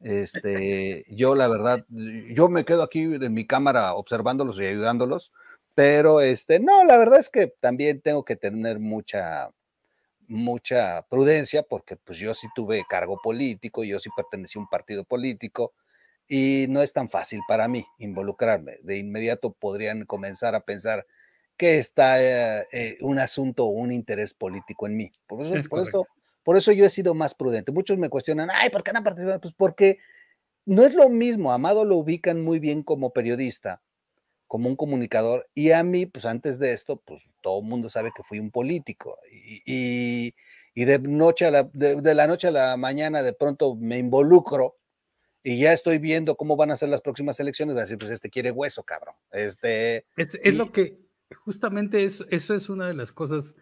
Este, yo la verdad, yo me quedo aquí en mi cámara observándolos y ayudándolos, pero este, no, la verdad es que también tengo que tener mucha, mucha prudencia porque pues yo sí tuve cargo político, yo sí pertenecí a un partido político y no es tan fácil para mí involucrarme. De inmediato podrían comenzar a pensar que está eh, eh, un asunto o un interés político en mí. Por eso, por esto por eso yo he sido más prudente. Muchos me cuestionan, ay, ¿por qué no participado? Pues porque no es lo mismo. Amado lo ubican muy bien como periodista, como un comunicador. Y a mí, pues antes de esto, pues todo el mundo sabe que fui un político. Y, de, noche la, de, la noche a la mañana de pronto me involucro y ya estoy viendo cómo van a ser las próximas elecciones, decir, pues este quiere hueso, cabrón. Este, es, lo que justamente eso es una de las cosas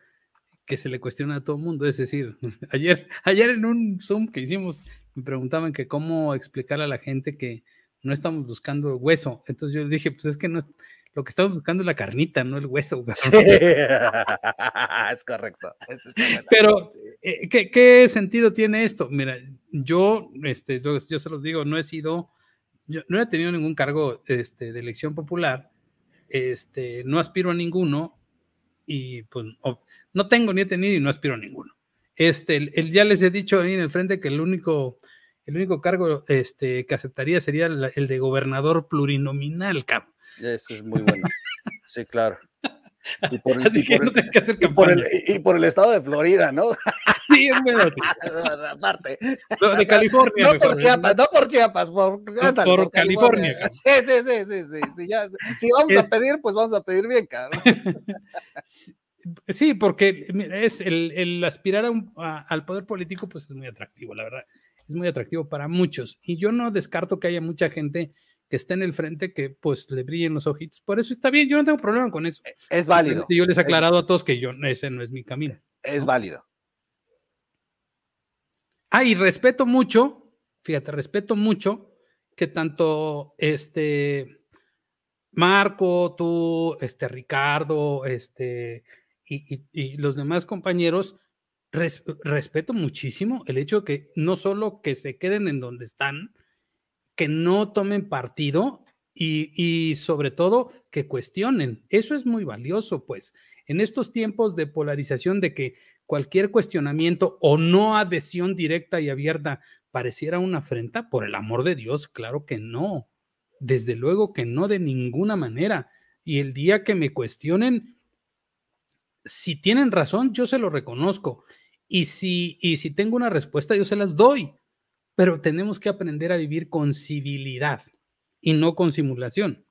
que se le cuestiona a todo el mundo. Es decir, ayer, ayer en un Zoom que hicimos me preguntaban que cómo explicar a la gente que no estamos buscando el hueso. Entonces yo dije, pues es que no lo que estamos buscando es la carnita, no el hueso. es correcto. Pero, eh, ¿qué, sentido tiene esto? Mira, yo, este, yo se los digo, no he sido, yo no he tenido ningún cargo este, de elección popular, este, no aspiro a ninguno y pues... No tengo ni he tenido y no aspiro a ninguno. Este, el, ya les he dicho ahí en el frente que el único, el único cargo este, que aceptaría sería el, de gobernador plurinominal, cabrón. Eso es muy bueno. sí, claro. Y por el, Así y por que por, el, estado de Florida, ¿no? Sí, es bueno. Aparte. No, de California. No por Chiapas, no por Chiapas, por, California. Sí, sí, sí, sí, sí, si vamos a pedir, pues vamos a pedir bien, cabrón. Sí, porque es el, aspirar al poder político, pues es muy atractivo, la verdad. Es muy atractivo para muchos. Y yo no descarto que haya mucha gente que esté en el frente que pues le brillen los ojitos. Por eso está bien, yo no tengo problema con eso. E, es válido. Yo les he aclarado a todos que yo ese no es mi camino. Es válido. Ah, y respeto mucho, fíjate, respeto mucho que tanto este Marco, tú, este Ricardo, este y, los demás compañeros, respeto muchísimo el hecho que no solo que se queden en donde están, que no tomen partido y sobre todo que cuestionen. Eso es muy valioso, pues, en estos tiempos de polarización de que cualquier cuestionamiento o no adhesión directa y abierta pareciera una afrenta, por el amor de Dios, claro que no. Desde luego que no de ninguna manera. Y el día que me cuestionen, si tienen razón, yo se lo reconozco. Y si, y si tengo una respuesta, yo se las doy. Pero tenemos que aprender a vivir con civilidad y no con simulación.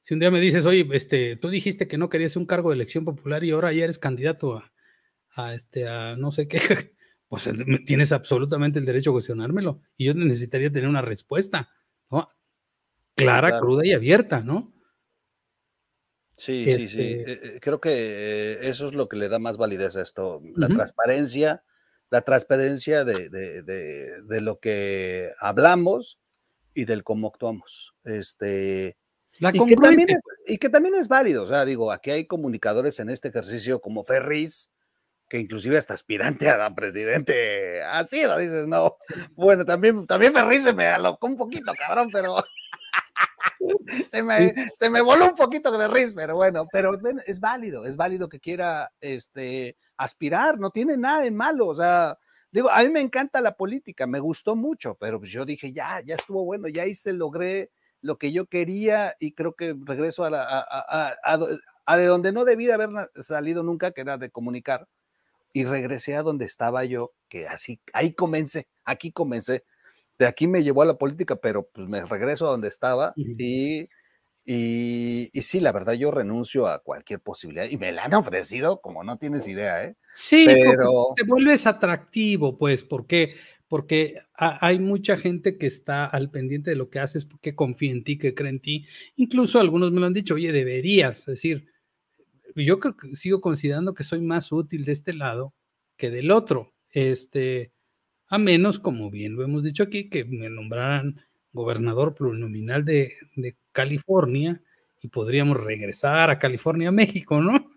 Si un día me dices, oye, este, tú dijiste que no querías un cargo de elección popular y ahora ya eres candidato a, este, a no sé qué, pues eh, tienes absolutamente el derecho a cuestionármelo. Y yo necesitaría tener una respuesta, Clara, cruda y abierta, ¿no? Sí, sí, sí. Este eh, eh, creo que eh, eso es lo que le da más validez a esto, mm, la transparencia, la transparencia de, lo que hablamos y del cómo actuamos. Este, pues. y, que también es, válido, o sea, digo, aquí hay comunicadores en este ejercicio como Ferris, que inclusive hasta aspirante a la presidente, así lo dices, no. Bueno, también, también Ferris se me alocó un poquito, cabrón, pero... se, me, se me voló un poquito de risa, pero bueno, pero es válido, es válido que quiera este, aspirar, no tiene nada de malo, o sea, digo, a mí me encanta la política, me gustó mucho, pero pues yo dije, ya, ya estuvo bueno, ya hice, logré lo que yo quería y creo que regreso a, de donde no debí haber salido nunca, que era de comunicar, y regresé a donde estaba yo, que así, ahí comencé, aquí comencé, de aquí me llevó a la política, pero pues me regreso a donde estaba y, y, sí, la verdad yo renuncio a cualquier posibilidad y me la han ofrecido como no tienes idea, ¿eh? Sí, pero te vuelves atractivo, pues, porque porque hay mucha gente que está al pendiente de lo que haces, porque confía en ti, que cree en ti. Incluso algunos me lo han dicho, oye, deberías, es decir, yo creo que sigo considerando que soy más útil de este lado que del otro. Este, a menos, como bien lo hemos dicho aquí, que me nombraran gobernador plurinominal de, California y podríamos regresar a California, México, ¿no?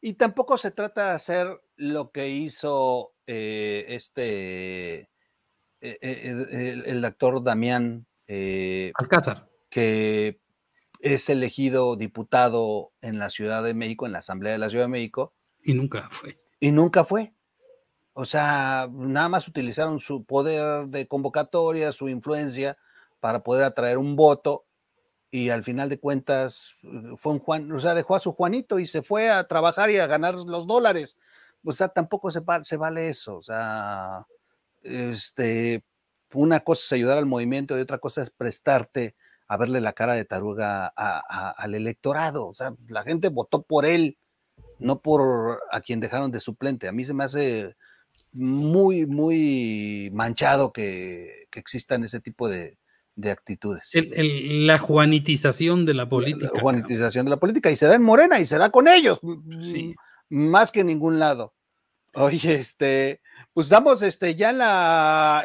y tampoco se trata de hacer lo que hizo eh, este, eh, eh, el, actor Damián Alcázar, que es elegido diputado en la Ciudad de México, en la Asamblea de la Ciudad de México. Y nunca fue. Y nunca fue. O sea, nada más utilizaron su poder de convocatoria, su influencia para poder atraer un voto y al final de cuentas eh, fue un Juan, o sea, dejó a su Juanito y se fue a trabajar y a ganar los dólares. O sea, tampoco se, vale eso. O sea, este, una cosa es ayudar al movimiento y otra cosa es prestarte a verle la cara de taruga al electorado. O sea, la gente votó por él, no por a quien dejaron de suplente. A mí se me hace muy, muy manchado que, existan ese tipo de, actitudes. la juanitización de la política. La, juanitización de la política. Y se da en Morena y se da con ellos. Mm, más que en ningún lado. Oye, este, pues damos este, ya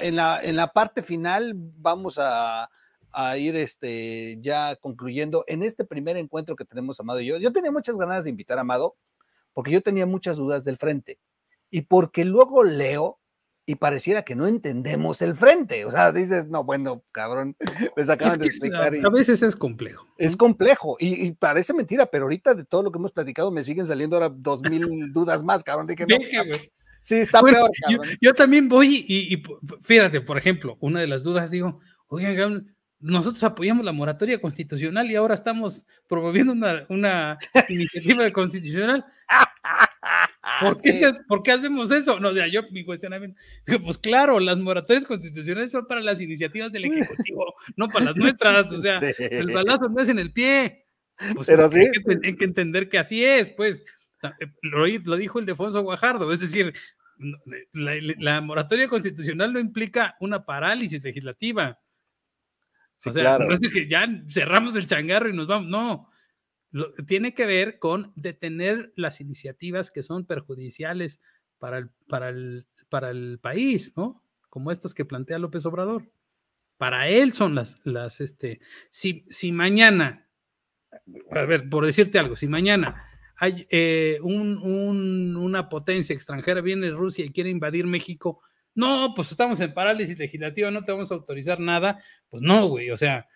en la, en la, parte final, vamos a, a, ir este, ya concluyendo en este primer encuentro que tenemos Amado y yo. Yo tenía muchas ganas de invitar a Amado, porque yo tenía muchas dudas del frente y porque luego leo y pareciera que no entendemos el frente. O sea, dices, no, bueno, cabrón, les acaban de explicar. A, veces es complejo. Es complejo y, parece mentira, pero ahorita de todo lo que hemos platicado me siguen saliendo ahora dos mil dudas más, cabrón. Dije, no, sí, está peor, Yo, también voy y, fíjate, por ejemplo, una de las dudas digo, oigan, nosotros apoyamos la moratoria constitucional y ahora estamos promoviendo una, una iniciativa constitucional Ah, ¿Por, qué, hacemos eso? No, o sea, yo, mi cuestionamiento, pues claro, las moratorias constitucionales son para las iniciativas del Ejecutivo, no para las nuestras, o sea, el balazo no es en el pie. Pues Pero sí. hay, que, que, entender que así es, pues, eh, lo, dijo el Defonso Guajardo, es decir, eh, la, moratoria constitucional no implica una parálisis legislativa. o sea, no es que ya cerramos el changarro y nos vamos, no, tiene que ver con detener las iniciativas que son perjudiciales para el, para el, para el país, ¿no? Como estas que plantea López Obrador. Para él son las, las, este, si, si mañana, a ver, por decirte algo, si mañana hay eh, una potencia extranjera, viene Rusia y quiere invadir México, no, pues estamos en parálisis legislativa, no te vamos a autorizar nada, pues no, güey, o sea,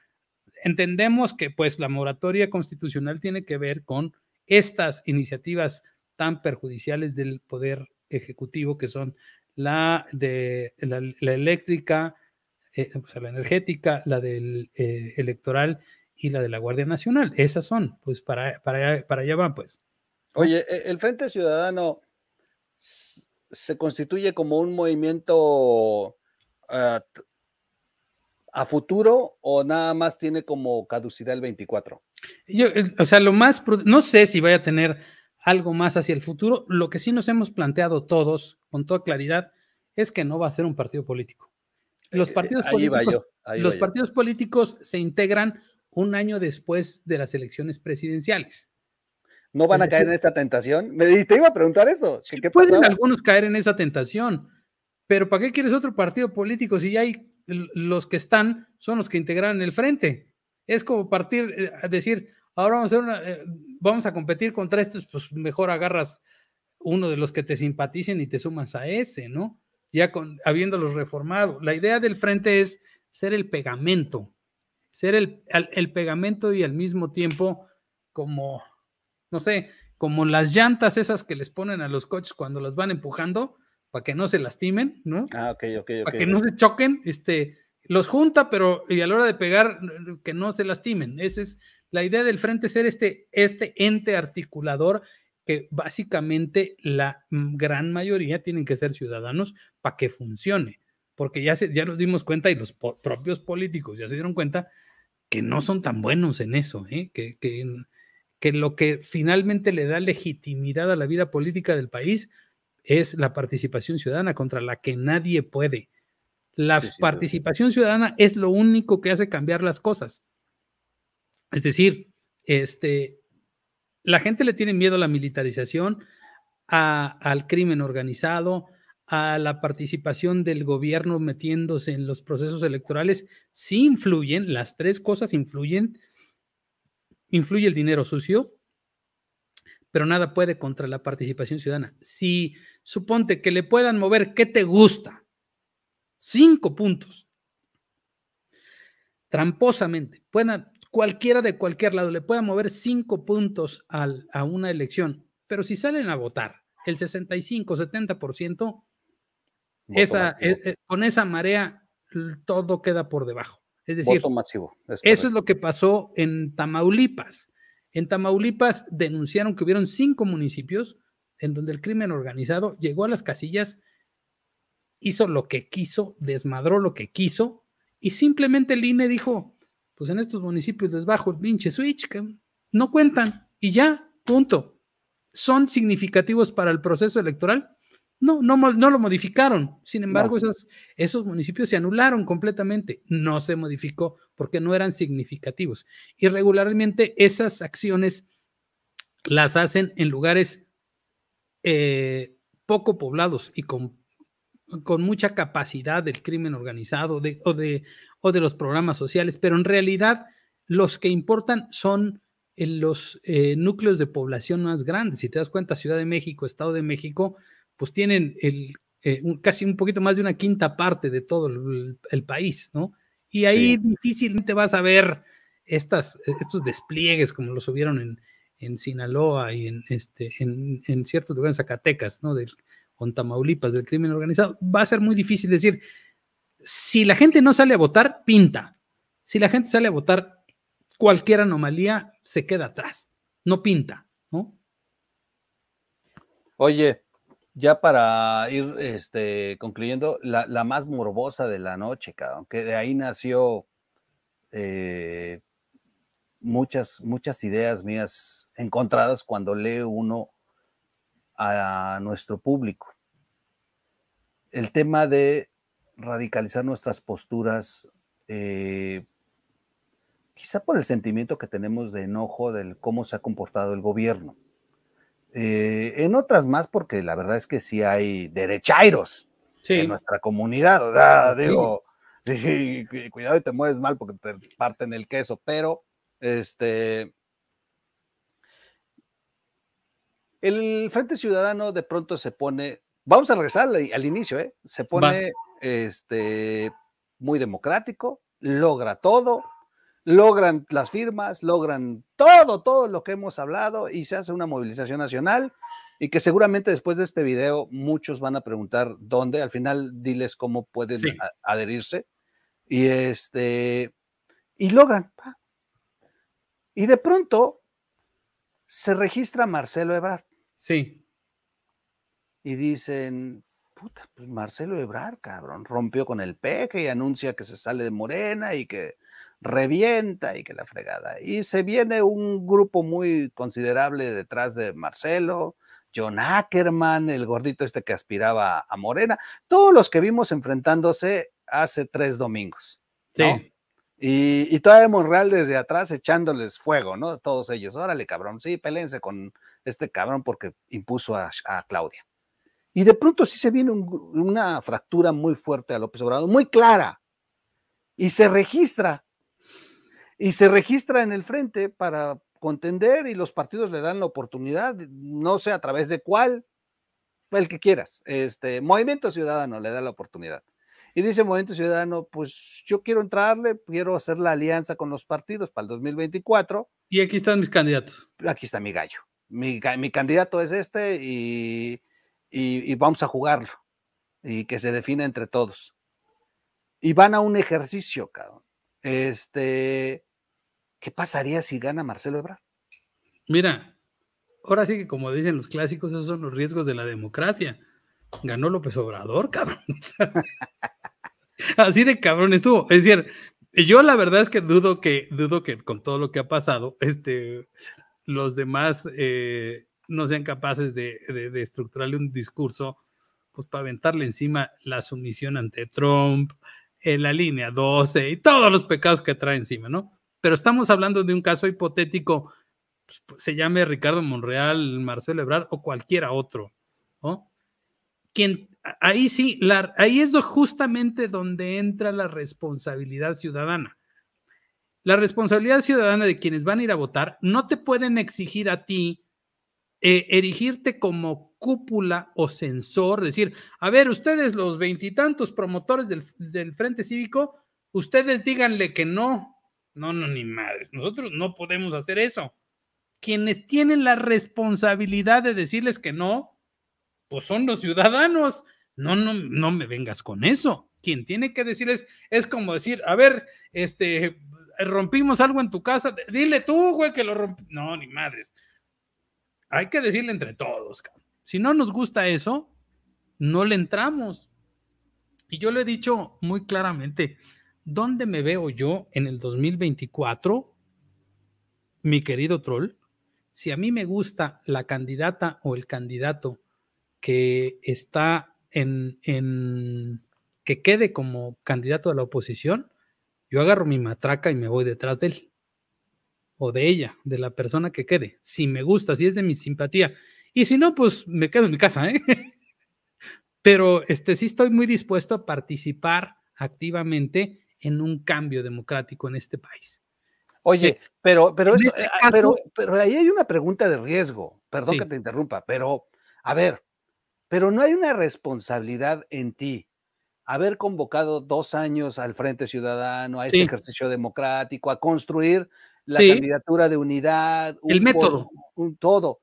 entendemos que pues la moratoria constitucional tiene que ver con estas iniciativas tan perjudiciales del poder ejecutivo que son la de la, eléctrica, eh, la energética, la del eh, electoral y la de la Guardia Nacional. Esas son, pues para, para, para allá van, pues. Oye, e, el Frente Ciudadano se constituye como un movimiento ah, a futuro o nada más tiene como caducidad el 24? Yo, o sea, lo más, no sé si vaya a tener algo más hacia el futuro. Lo que sí nos hemos planteado todos con toda claridad es que no va a ser un partido político. Los eh, partidos, políticos, los partidos políticos se integran un año después de las elecciones presidenciales. ¿No van a caer en esa tentación? Me, te iba a preguntar eso. pueden algunos caer en esa tentación, pero ¿para qué quieres otro partido político si ya hay los que están, son los que integran el frente? Es como partir, eh, decir, ahora vamos a, eh, vamos a competir contra estos, pues mejor agarras uno de los que te simpaticen y te sumas a ese, ¿no? Ya con, habiéndolos reformado. La idea del frente es ser el pegamento, ser el, el pegamento y al mismo tiempo como, no sé, como las llantas esas que les ponen a los coches cuando las van empujando, para que no se lastimen, ¿no? Ah, ok, ok, ok. Para que no se choquen, este, los junta, pero y a la hora de pegar, que no se lastimen. Esa es la idea del frente, ser este, este ente articulador que básicamente la mm, gran mayoría tienen que ser ciudadanos para que funcione, porque ya, ya nos dimos cuenta y los propios políticos ya se dieron cuenta que no son tan buenos en eso, ¿eh? que, que, que lo que finalmente le da legitimidad a la vida política del país es la participación ciudadana contra la que nadie puede. La participación ciudadana es lo único que hace cambiar las cosas. Es decir, este, la gente le tiene miedo a la militarización, a, al crimen organizado, a la participación del gobierno metiéndose en los procesos electorales. Sí influyen, las tres cosas influyen. Influye el dinero sucio, pero nada puede contra la participación ciudadana. Si suponte que le puedan mover, ¿qué te gusta? Cinco puntos. Tramposamente, puedan, cualquiera de cualquier lado le pueda mover cinco puntos a una elección, pero si salen a votar el 65, 70%, esa, eh, eh, con esa marea todo queda por debajo. Es decir, eso es lo que pasó en Tamaulipas. En Tamaulipas denunciaron que hubieron cinco municipios en donde el crimen organizado llegó a las casillas, hizo lo que quiso, desmadró lo que quiso, y simplemente el INE dijo, pues en estos municipios les bajo el pinche switch, que no cuentan, y ya, punto. ¿Son significativos para el proceso electoral? No, no, no lo modificaron. Sin embargo, esos, esos municipios se anularon completamente. No se modificó porque no eran significativos. Y regularmente esas acciones las hacen en lugares eh, poco poblados y con, con, mucha capacidad del crimen organizado de, o, de, o, de, los programas sociales, pero en realidad los que importan son eh, los eh, núcleos de población más grandes. Si te das cuenta, Ciudad de México, Estado de México, pues tienen el, casi un poquito más de una quinta parte de todo el, país, ¿no? Y ahí difícilmente vas a ver estas, estos despliegues como los hubieron en, en Sinaloa y en, este, en, en ciertos lugares, Zacatecas, ¿no? Del, con Tamaulipas, del crimen organizado, va a ser muy difícil decir, si la gente no sale a votar, pinta. Si la gente sale a votar, cualquier anomalía se queda atrás, no pinta, ¿no? Oye, ya para ir este, concluyendo, la, más morbosa de la noche, cabrón, que de ahí nació eh, muchas, muchas ideas mías encontradas cuando lee uno a nuestro público. El tema de radicalizar nuestras posturas, eh, quizá por el sentimiento que tenemos de enojo del cómo se ha comportado el gobierno. Eh, en otras más, porque la verdad es que sí hay derechairos en nuestra comunidad, Digo, cuidado y te mueves mal porque te parten el queso, pero este, el Frente Ciudadano de pronto se pone, vamos a regresar al, inicio, ¿eh? se pone este, muy democrático, logra todo, logran las firmas, logran todo, todo lo que hemos hablado y se hace una movilización nacional y que seguramente después de este video muchos van a preguntar dónde, al final diles cómo pueden adherirse y este, y logran, y de pronto se registra Marcelo Ebrard. Sí. Y dicen, puta, pues Marcelo Ebrard, cabrón, rompió con el peje y anuncia que se sale de Morena y que revienta y que la fregada. Y se viene un grupo muy considerable detrás de Marcelo, John Ackerman, el gordito este que aspiraba a Morena, todos los que vimos enfrentándose hace tres domingos. Sí. Y, todavía Monreal desde atrás echándoles fuego, ¿no? Todos ellos, órale, cabrón, sí, pelense con este cabrón porque impuso a, Claudia. Y de pronto sí se viene una fractura muy fuerte a López Obrador, muy clara. Y se registra. Y se registra en el frente para contender y los partidos le dan la oportunidad, no sé a través de cuál, el que quieras. Este Movimiento Ciudadano le da la oportunidad. Y dice Movimiento Ciudadano, pues yo quiero entrarle, quiero hacer la alianza con los partidos para el 2024. Y aquí están mis candidatos. Aquí está mi gallo. Mi, candidato es este y, vamos a jugarlo. Y que se defina entre todos. Y van a un ejercicio, cabrón. Este, ¿qué pasaría si gana Marcelo Ebrard? Mira, ahora sí que como dicen los clásicos, esos son los riesgos de la democracia. Ganó López Obrador, cabrón. Así de cabrón estuvo. Es decir, yo la verdad es que dudo que, dudo que con todo lo que ha pasado, este, los demás eh, no sean capaces de, estructurarle un discurso, pues para aventarle encima la sumisión ante Trump, eh, la línea 12 y todos los pecados que trae encima, ¿no? Pero estamos hablando de un caso hipotético, pues, pues, se llame Ricardo Monreal, Marcelo Ebrard o cualquiera otro, ¿no? Quien ahí sí, ahí es justamente donde entra la responsabilidad ciudadana. La responsabilidad ciudadana de quienes van a ir a votar no te pueden exigir a ti eh, erigirte como cúpula o censor, decir, a ver, ustedes los veintitantos promotores del, del Frente Cívico, ustedes díganle que no. No, no, ni madres. Nosotros no podemos hacer eso. Quienes tienen la responsabilidad de decirles que no pues son los ciudadanos. No, no, no me vengas con eso. Quien tiene que decir es como decir, a ver, este, rompimos algo en tu casa, dile tú, güey, que lo rompí. No, ni madres. Hay que decirle entre todos, Si no nos gusta eso, no le entramos. Y yo le he dicho muy claramente, ¿dónde me veo yo en el 2024, mi querido troll? Si a mí me gusta la candidata o el candidato que está en, que quede como candidato a la oposición, yo agarro mi matraca y me voy detrás de él o de ella, de la persona que quede, si me gusta, si es de mi simpatía. Y si no, pues me quedo en mi casa, ¿eh? Pero este, sí estoy muy dispuesto a participar activamente en un cambio democrático en este país. Oye, eh, pero, este eh, ah, pero, pero, ahí hay una pregunta de riesgo, perdón que te interrumpa, pero a ver, pero no hay una responsabilidad en ti. Haber convocado dos años al Frente Ciudadano, a este ejercicio democrático, a construir la candidatura de unidad, un método, un, todo.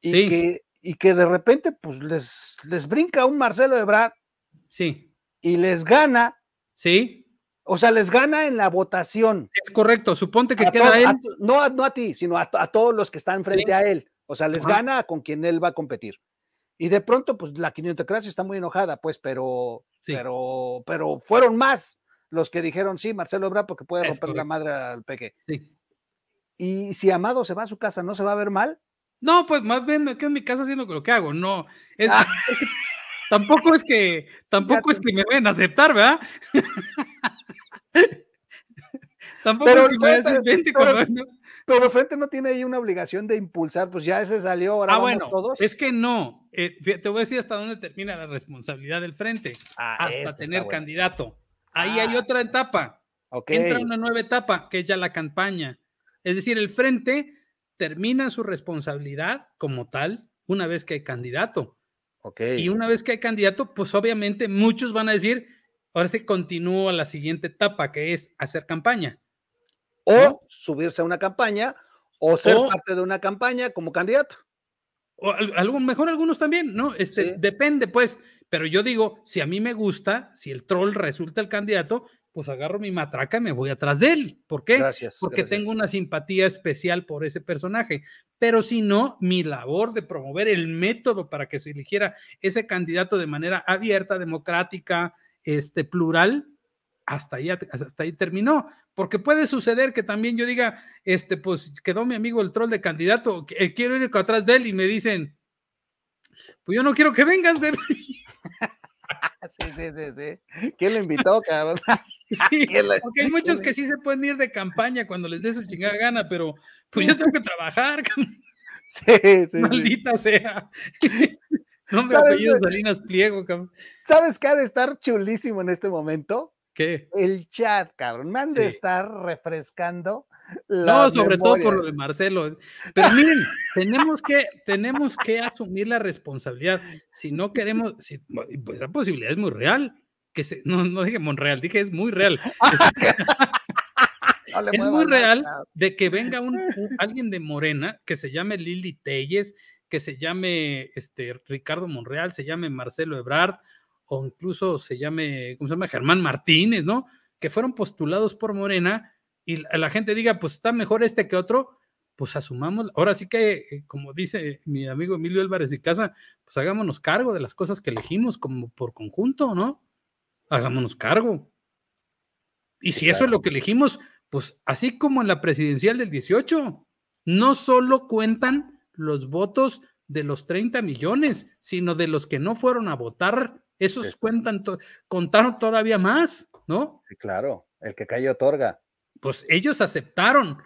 Y, que, y que de repente pues les, les brinca un Marcelo Ebrard. Sí. Y les gana. Sí. O sea, les gana en la votación. Es correcto, suponte que queda él. no, a ti, sino a, todos los que están frente a él. O sea, les gana con quien él va a competir. Y de pronto, pues la quinientocracia está muy enojada, pues, pero, pero, pero fueron más los que dijeron sí, Marcelo Ebrard, porque puede romper la madre al peque. Y si Amado se va a su casa, ¿no se va a ver mal? No, pues más bien que es en mi casa haciendo lo que hago, no. Ah. tampoco es que, tampoco es que me vayan a aceptar, ¿verdad? tampoco es que me vayan a pero el frente no tiene ahí una obligación de impulsar, pues ya ese salió, ahora ah, bueno, todos. Es que no, eh, te voy a decir hasta dónde termina la responsabilidad del frente, ah, hasta tener candidato. Ahí hay ah. otra etapa. Okay. Entra una nueva etapa, que es ya la campaña. Es decir, el frente termina su responsabilidad como tal una vez que hay candidato. Okay. Y una vez que hay candidato, pues obviamente muchos van a decir, ahora se continúa la siguiente etapa, que es hacer campaña o subirse a una campaña o ser parte de una campaña como candidato. O algo, mejor algunos también, ¿no? Este, Depende, pues, pero yo digo, si a mí me gusta, si el troll resulta el candidato, pues agarro mi matraca y me voy atrás de él. ¿Por qué? Gracias, Porque tengo una simpatía especial por ese personaje. Pero si no, mi labor de promover el método para que se eligiera ese candidato de manera abierta, democrática, este, plural, hasta ahí, hasta ahí terminó, porque puede suceder que también yo diga, este, pues quedó mi amigo el troll de candidato, eh, quiero ir atrás de él y me dicen, pues yo no quiero que vengas, de Sí, sí, sí, sí. ¿Quién lo invitó, cabrón? porque hay muchos que sí se pueden ir de campaña cuando les dé su chingada gana, pero pues yo tengo que trabajar, cabrón. Sí, sí. Maldita sea. No me apellido Salinas Pliego, cabrón. ¿Sabes qué ha de estar chulísimo en este momento? El chat, cabrón. Me han de estar refrescando. La no, sobre todo por lo de Marcelo. Pero miren, tenemos que, tenemos que asumir la responsabilidad. Si no queremos, pues la posibilidad es muy real. Que se, no, no dije Monreal, dije es muy real. es muy real de que venga un, alguien de Morena que se llame Lili Telles, que se llame este, Ricardo Monreal, se llame Marcelo Ebrard o incluso se llame, ¿cómo se llama? Germán Martínez, ¿no? Que fueron postulados por Morena y la gente diga, pues está mejor este que otro, pues asumamos, ahora sí que, eh, como dice mi amigo Emilio Álvarez de Casa, pues hagámonos cargo de las cosas que elegimos como por conjunto, ¿no? Hagámonos cargo. Y si eso es lo que elegimos, pues así como en la presidencial del 18, no solo cuentan los votos de los 30 millones, sino de los que no fueron a votar esos este, cuentan, contaron todavía más, ¿no? Sí, claro, el que cae otorga. Pues ellos aceptaron,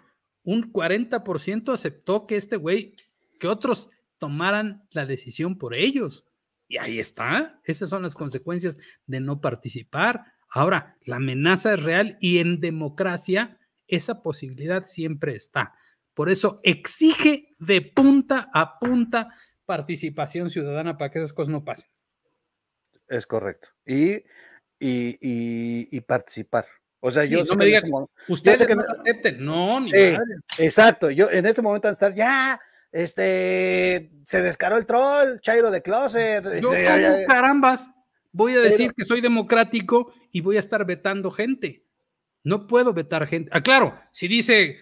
un 40% aceptó que este güey, que otros tomaran la decisión por ellos. Y ahí está, esas son las consecuencias de no participar. Ahora, la amenaza es real y en democracia esa posibilidad siempre está. Por eso exige de punta a punta participación ciudadana para que esas cosas no pasen. Es correcto. Y, y, participar. O sea, yo. No me digan, este ustedes que no e-, No, ni Exacto. Yo en este momento estar ya. Este se descaró el troll, Chairo de Closet. Yo, carambas, voy a decir que soy democrático y voy a estar vetando gente. No puedo vetar gente. Ah, claro, si dice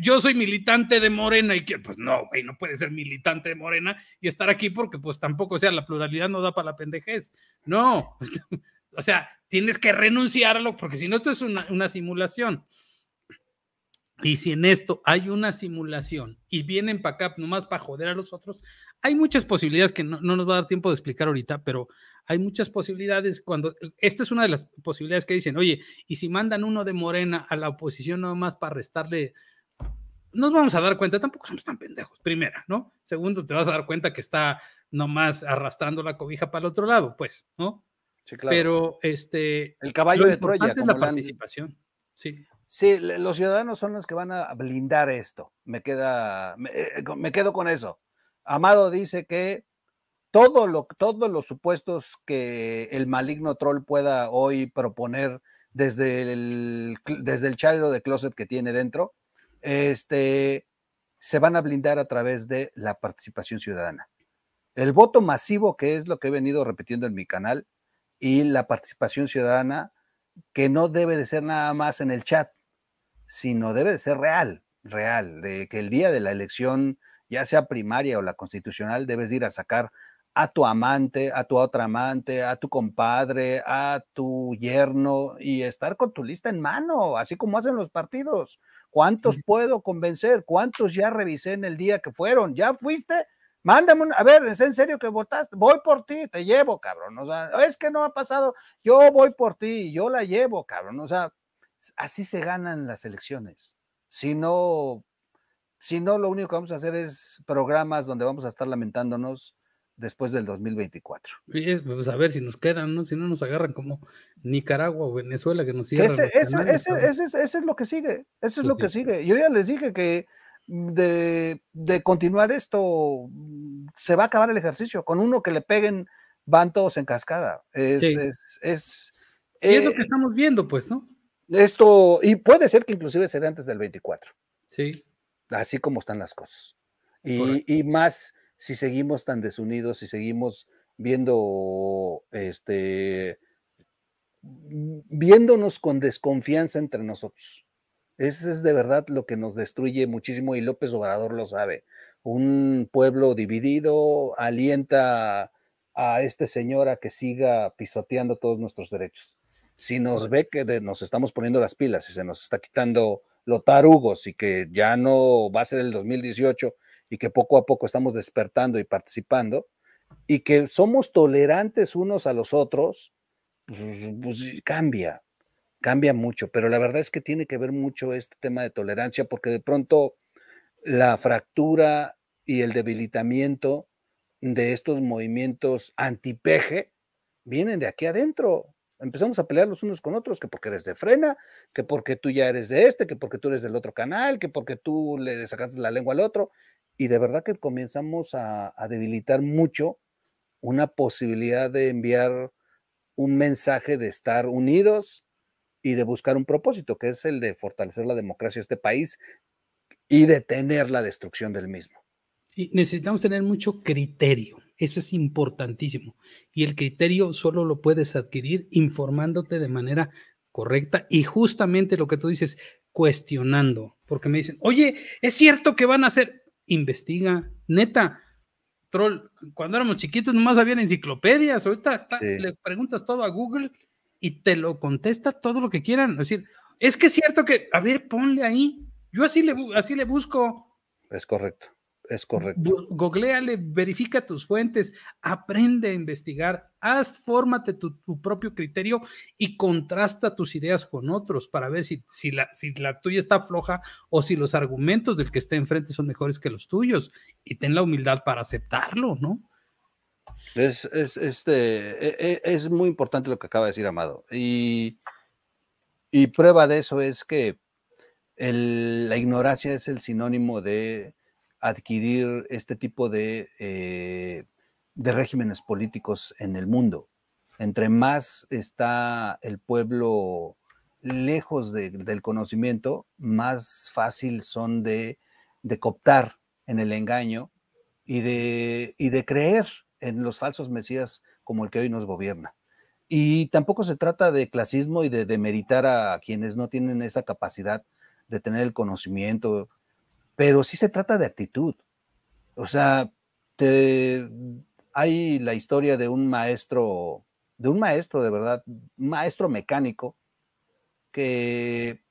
yo soy militante de Morena y que, pues no, güey, no puede ser militante de Morena y estar aquí porque pues tampoco, o sea, la pluralidad no da para la pendejez. No, o sea, tienes que renunciarlo porque si no, esto es una, una simulación. Y si en esto hay una simulación y vienen para acá nomás para joder a los otros, hay muchas posibilidades que no, no, nos va a dar tiempo de explicar ahorita, pero hay muchas posibilidades cuando, esta es una de las posibilidades que dicen, oye, y si mandan uno de Morena a la oposición nomás para restarle nos vamos a dar cuenta, tampoco somos tan pendejos, primera, ¿no? Segundo, te vas a dar cuenta que está nomás arrastrando la cobija para el otro lado, pues, ¿no? Sí, claro. Pero este... El caballo de Troya. Como es la participación, sí. Sí, los ciudadanos son los que van a blindar esto. Me queda, eh, eh, me, quedo con eso. Amado dice que todo lo, todos los supuestos que el maligno troll pueda hoy proponer desde el, desde el de closet que tiene dentro, este, se van a blindar a través de la participación ciudadana. El voto masivo, que es lo que he venido repitiendo en mi canal, y la participación ciudadana, que no debe de ser nada más en el chat, sino debe de ser real, real, de que el día de la elección, ya sea primaria o la constitucional, debes ir a sacar a tu amante, a tu otra amante, a tu compadre, a tu yerno y estar con tu lista en mano, así como hacen los partidos. ¿Cuántos puedo convencer? ¿Cuántos ya revisé en el día que fueron? ¿Ya fuiste? Mándame un, a ver, ¿es en serio que votaste? Voy por ti, te llevo, cabrón. O sea, es que no ha pasado, yo voy por ti, yo la llevo, cabrón. O sea, así se ganan las elecciones. Si no, si no, lo único que vamos a hacer es programas donde vamos a estar lamentándonos después del 2024. Y, pues a ver si nos quedan, ¿no? Si no nos agarran como Nicaragua o Venezuela que nos cierran. Ese, es, lo que sigue, eso es pues lo que sigue. Yo ya les dije que mm, de, continuar esto mm, se va a acabar el ejercicio. Con uno que le peguen, van todos en cascada. Es, lo eh, que estamos viendo, pues, ¿no? Esto, y puede ser que inclusive sea antes del 24. Sí. Así como están las cosas. Y, y más, si seguimos tan desunidos, si seguimos viendo, este, mm, viéndonos con desconfianza entre nosotros. Ese es de verdad lo que nos destruye muchísimo y López Obrador lo sabe. Un pueblo dividido alienta a este señor a que siga pisoteando todos nuestros derechos. Si nos ve que nos estamos poniendo las pilas, y se nos está quitando lo tarugos y que ya no va a ser el 2018 y que poco a poco estamos despertando y participando, y que somos tolerantes unos a los otros, pues, pues cambia, cambia mucho. Pero la verdad es que tiene que ver mucho este tema de tolerancia, porque de pronto la fractura y el debilitamiento de estos movimientos antipeje vienen de aquí adentro. Empezamos a pelear los unos con otros, que porque eres de frena, que porque tú ya eres de este, que porque tú eres del otro canal, que porque tú le sacaste la lengua al otro y de verdad que comenzamos a, debilitar mucho una posibilidad de enviar un mensaje de estar unidos y de buscar un propósito, que es el de fortalecer la democracia de este país y detener la destrucción del mismo. Y necesitamos tener mucho criterio, eso es importantísimo. Y el criterio solo lo puedes adquirir informándote de manera correcta y justamente lo que tú dices, cuestionando, porque me dicen, oye, es cierto que van a hacer, investiga. Neta, troll, cuando éramos chiquitos nomás había enciclopedias, ahorita le preguntas todo a Google y te lo contesta todo lo que quieran. Es decir, es que es cierto que, a ver, ponle ahí. Yo así le, así le busco. Es correcto. Es correcto. Googleale, verifica tus fuentes, aprende a investigar, haz, fórmate tu, propio criterio y contrasta tus ideas con otros para ver si, la, la tuya está floja o si los argumentos del que está enfrente son mejores que los tuyos y ten la humildad para aceptarlo, ¿no? Es, este, e, e, muy importante lo que acaba de decir Amado. Y, y prueba de eso es que la ignorancia es el sinónimo de adquirir este tipo de, eh, de regímenes políticos en el mundo. Entre más está el pueblo lejos del conocimiento, más fácil son de, de cooptar en el engaño y de, y de creer en los falsos mesías como el que hoy nos gobierna. Y tampoco se trata de clasismo y de demeritar a quienes no tienen esa capacidad de tener el conocimiento pero sí se trata de actitud. O sea, hay la historia de un maestro, de un maestro de verdad, maestro mecánico, que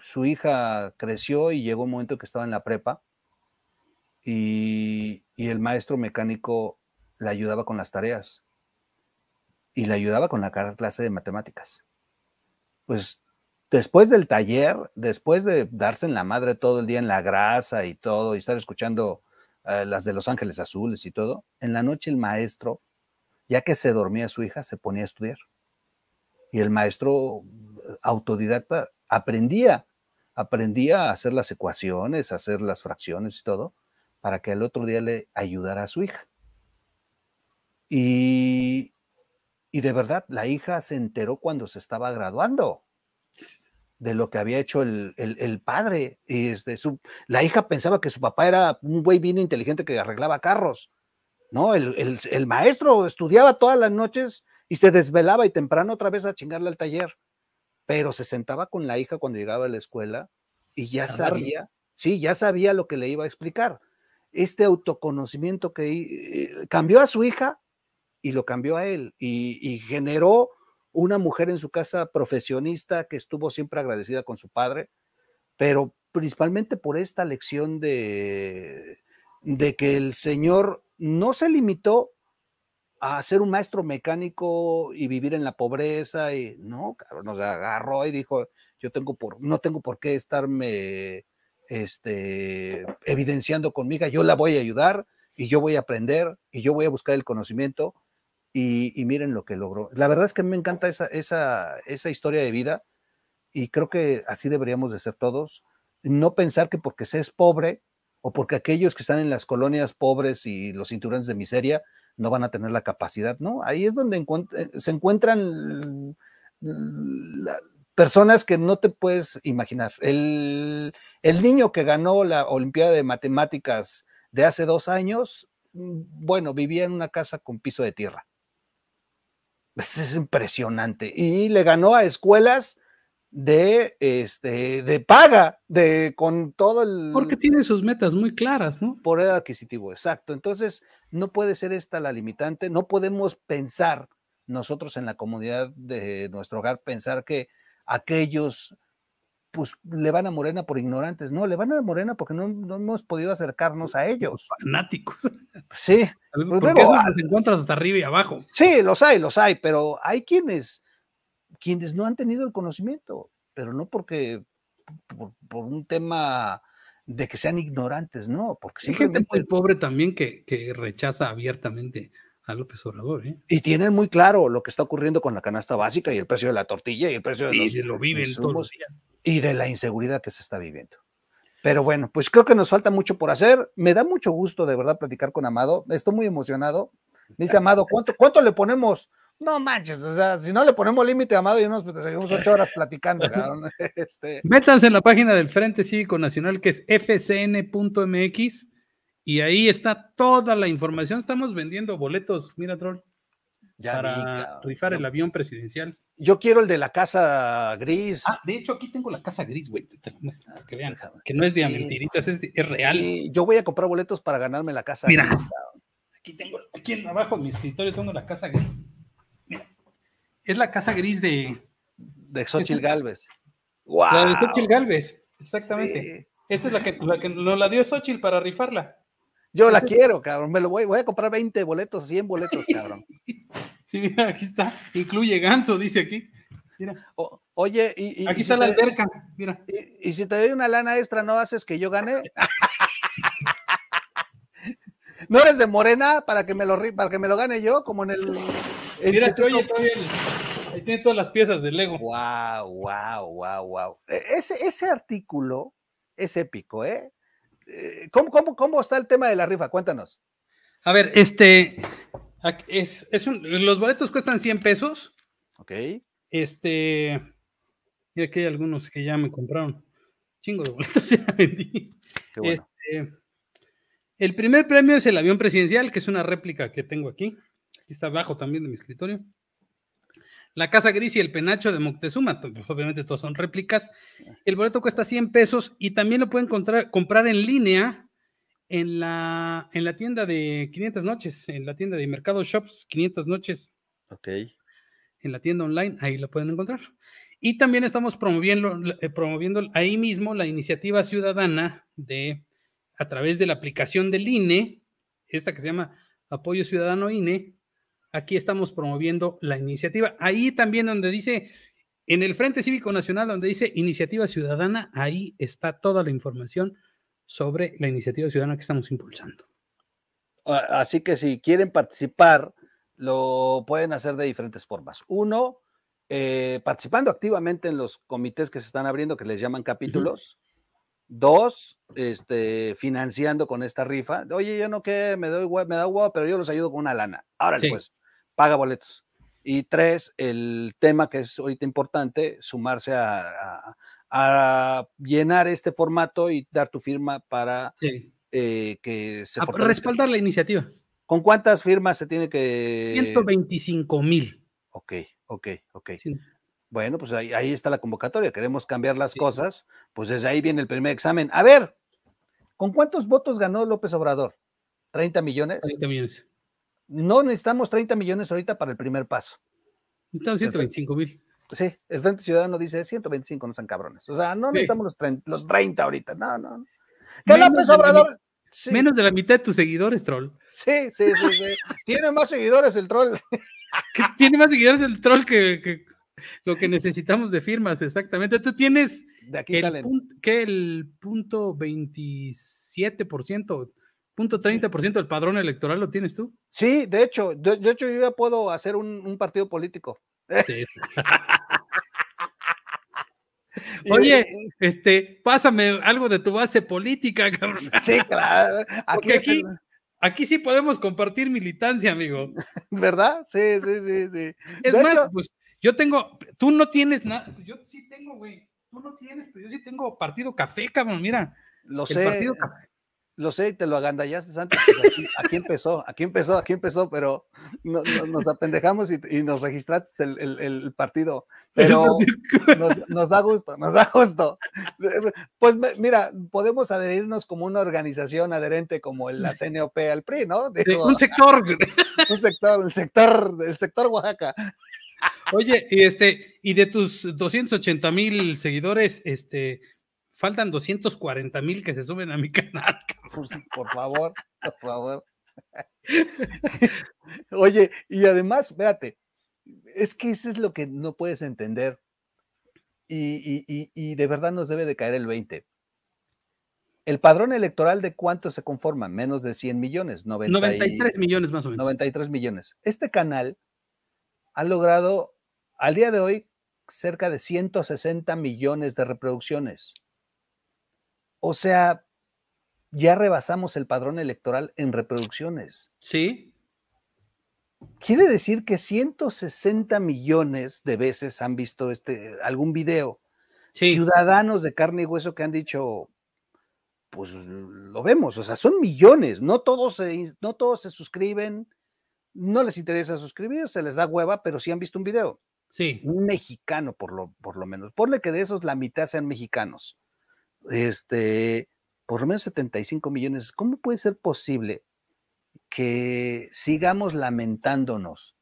su hija creció y llegó un momento que estaba en la prepa y, el maestro mecánico la ayudaba con las tareas y la ayudaba con la clase de matemáticas. Pues después del taller, después de darse en la madre todo el día en la grasa y todo, y estar escuchando eh, las de Los Ángeles Azules y todo, en la noche el maestro, ya que se dormía su hija, se ponía a estudiar. Y el maestro eh, autodidacta aprendía, aprendía a hacer las ecuaciones, a hacer las fracciones y todo, para que al otro día le ayudara a su hija. Y, y de verdad, la hija se enteró cuando se estaba graduando de lo que había hecho el, padre. Y este, su, la hija pensaba que su papá era un güey vino inteligente que arreglaba carros. No, el, el, maestro estudiaba todas las noches y se desvelaba y temprano otra vez a chingarle al taller. Pero se sentaba con la hija cuando llegaba a la escuela y ya sabía, sí, ya sabía lo que le iba a explicar. Este autoconocimiento que eh, cambió a su hija y lo cambió a él y generó una mujer en su casa profesionista que estuvo siempre agradecida con su padre, pero principalmente por esta lección de, de que el Señor no se limitó a ser un maestro mecánico y vivir en la pobreza y no, claro, nos agarró y dijo, yo tengo por, no tengo por qué estarme este, evidenciando conmigo, yo la voy a ayudar y yo voy a aprender y yo voy a buscar el conocimiento y, miren lo que logró. La verdad es que me encanta esa, esa, historia de vida y creo que así deberíamos de ser todos. No pensar que porque se es pobre o porque aquellos que están en las colonias pobres y los cinturones de miseria no van a tener la capacidad, ¿no? Ahí es donde eh, se encuentran personas que no te puedes imaginar. El, el niño que ganó la Olimpiada de Matemáticas de hace dos años, mm, bueno, vivía en una casa con piso de tierra pues, es impresionante. Y le ganó a escuelas de, este, de paga, de, con todo el... Porque tiene sus metas muy claras, ¿no? Por el adquisitivo, exacto. Entonces, no puede ser esta la limitante, no podemos pensar nosotros en la comunidad de nuestro hogar, pensar que aquellos pues le van a Morena por ignorantes. No, le van a Morena porque no, no hemos podido acercarnos a ellos. Fanáticos. Sí. Pues porque ah los encuentras hasta arriba y abajo. Sí, los hay, los hay, pero hay quienes, quienes no han tenido el conocimiento, pero no porque por, un tema de que sean ignorantes, no, porque hay gente muy pobre también que, que rechaza abiertamente a López Obrador. ¿eh? Y tienen muy claro lo que está ocurriendo con la canasta básica y el precio de la tortilla y el precio de y lo viven todos los días. Y de la inseguridad que se está viviendo. Pero bueno, pues creo que nos falta mucho por hacer. Me da mucho gusto de verdad platicar con Amado. Estoy muy emocionado. dice Amado, ¿cuánto, cuánto le ponemos? No manches, o sea, si no le ponemos límite, Amado, y nos seguimos ocho horas platicando. Este... Métanse en la página del Frente Cívico Nacional, que es fcn.mx y ahí está toda la información. Estamos vendiendo boletos, mira, troll. para rifar el avión presidencial. Yo quiero el de la casa gris. Ah, de hecho, aquí tengo la casa gris, güey. Te que vean, que no es de mentiritas, es, real. yo voy a comprar boletos para ganarme la casa mira, Aquí tengo, aquí abajo en mi escritorio tengo la casa gris. es la casa gris de. De Xochitl Galvez. La de Xochitl Galvez, exactamente. Esta es la que, la que nos la dio Xochitl para rifarla. Yo la quiero, cabrón. Me lo voy, voy a comprar 20 boletos, 100 boletos, cabrón. Sí, mira, aquí está. Incluye ganso, dice aquí. Mira. oye, y, aquí está la te, alberca. Mira. Y, si te doy una lana extra, ¿no haces que yo gane? ¿No eres de Morena para que me lo para que me lo gane yo? Como en el. mira, que oye, todavía ahí tiene todas las piezas del Lego. Wow, wow, wow, wow. Ese, ese artículo es épico, ¿eh? Eh, ¿cómo, cómo, está el tema de la rifa? Cuéntanos. A ver, este, es, los boletos cuestan 100 pesos. Ok. Este, y que hay algunos que ya me compraron. Chingo de boletos ya vendí. Este, el primer premio es el avión presidencial, que es una réplica que tengo aquí. Aquí está abajo también de mi escritorio. La Casa Gris y el Penacho de Moctezuma, pues, obviamente todos son réplicas. El boleto cuesta 100 pesos y también lo pueden encontrar, comprar en línea en la, en la tienda de 500 Noches, en la tienda de Mercado Shops 500 Noches. Ok. En la tienda online, ahí lo pueden encontrar. Y también estamos promoviendo, eh, promoviendo ahí mismo la iniciativa ciudadana de, a través de la aplicación del INE, esta que se llama Apoyo Ciudadano INE, aquí estamos promoviendo la iniciativa. Ahí también donde dice, en el Frente Cívico Nacional, donde dice Iniciativa Ciudadana, ahí está toda la información sobre la iniciativa ciudadana que estamos impulsando. Así que si quieren participar, lo pueden hacer de diferentes formas. Uno, eh, participando activamente en los comités que se están abriendo, que les llaman capítulos. Dos, este, financiando con esta rifa. Oye, yo no qué, me doy me da huevo, pero yo los ayudo con una lana. Ahora pues, paga boletos. Y tres, el tema que es ahorita importante, sumarse a, llenar este formato y dar tu firma para eh, que se... Ah, respaldar la iniciativa. ¿Con cuántas firmas se tiene que...? 125 mil. Ok, ok, ok. Bueno, pues ahí, está la convocatoria. Queremos cambiar las cosas. Pues desde ahí viene el primer examen. A ver, ¿con cuántos votos ganó López Obrador? ¿30 millones? 30 millones no necesitamos 30 millones ahorita para el primer paso. Necesitamos 125 mil. Sí, el Frente Ciudadano dice 125, no sean cabrones. O sea, no necesitamos los 30, ahorita, no, no. Menos de la mitad de tus seguidores, troll. Sí, sí, sí. Tiene más seguidores el troll. Tiene más seguidores el troll que, lo que necesitamos de firmas, exactamente. Tú tienes. De aquí el que el punto 27%. .30% del padrón electoral lo tienes tú. Sí, de hecho, de, hecho yo ya puedo hacer un, partido político. Oye, este, pásame algo de tu base política, cabrón. Sí, claro. Aquí, aquí, sí podemos compartir militancia, amigo. ¿Verdad? Sí, sí, sí, sí. Es más, pues yo tengo, tú no tienes nada, yo sí tengo, güey, tú no tienes, pero yo sí tengo partido café, cabrón, mira. Lo sé. Partido lo sé y te lo agandallaste antes. Pues aquí, aquí, empezó, aquí empezó, aquí empezó, pero nos apendejamos y, nos registraste el, partido. Pero nos, da gusto, nos da gusto. Pues mira, podemos adherirnos como una organización adherente como la CNOP al PRI, ¿no? un sector. Un sector, el sector, el sector Oaxaca. Oye, y este, y de tus 280 mil seguidores, este, faltan 240 mil que se suben a mi canal. Pues, por favor, por favor. Oye, y además, espérate, es que eso es lo que no puedes entender. Y, de verdad nos debe de caer el 20. El padrón electoral de cuánto se conforman, Menos de 100 millones, 93 millones más o menos. 93 millones. Este canal ha logrado al día de hoy cerca de 160 millones de reproducciones. O sea, ya rebasamos el padrón electoral en reproducciones. Sí. Quiere decir que 160 millones de veces han visto este, algún video. Ciudadanos de carne y hueso que han dicho, pues lo vemos, o sea, son millones, no todos se, no todos se suscriben, no les interesa suscribirse, les da hueva, pero sí han visto un video. Sí. Un mexicano, por lo, por lo menos. Ponle que de esos la mitad sean mexicanos este, por lo menos 75 millones. ¿Cómo puede ser posible que sigamos lamentándonos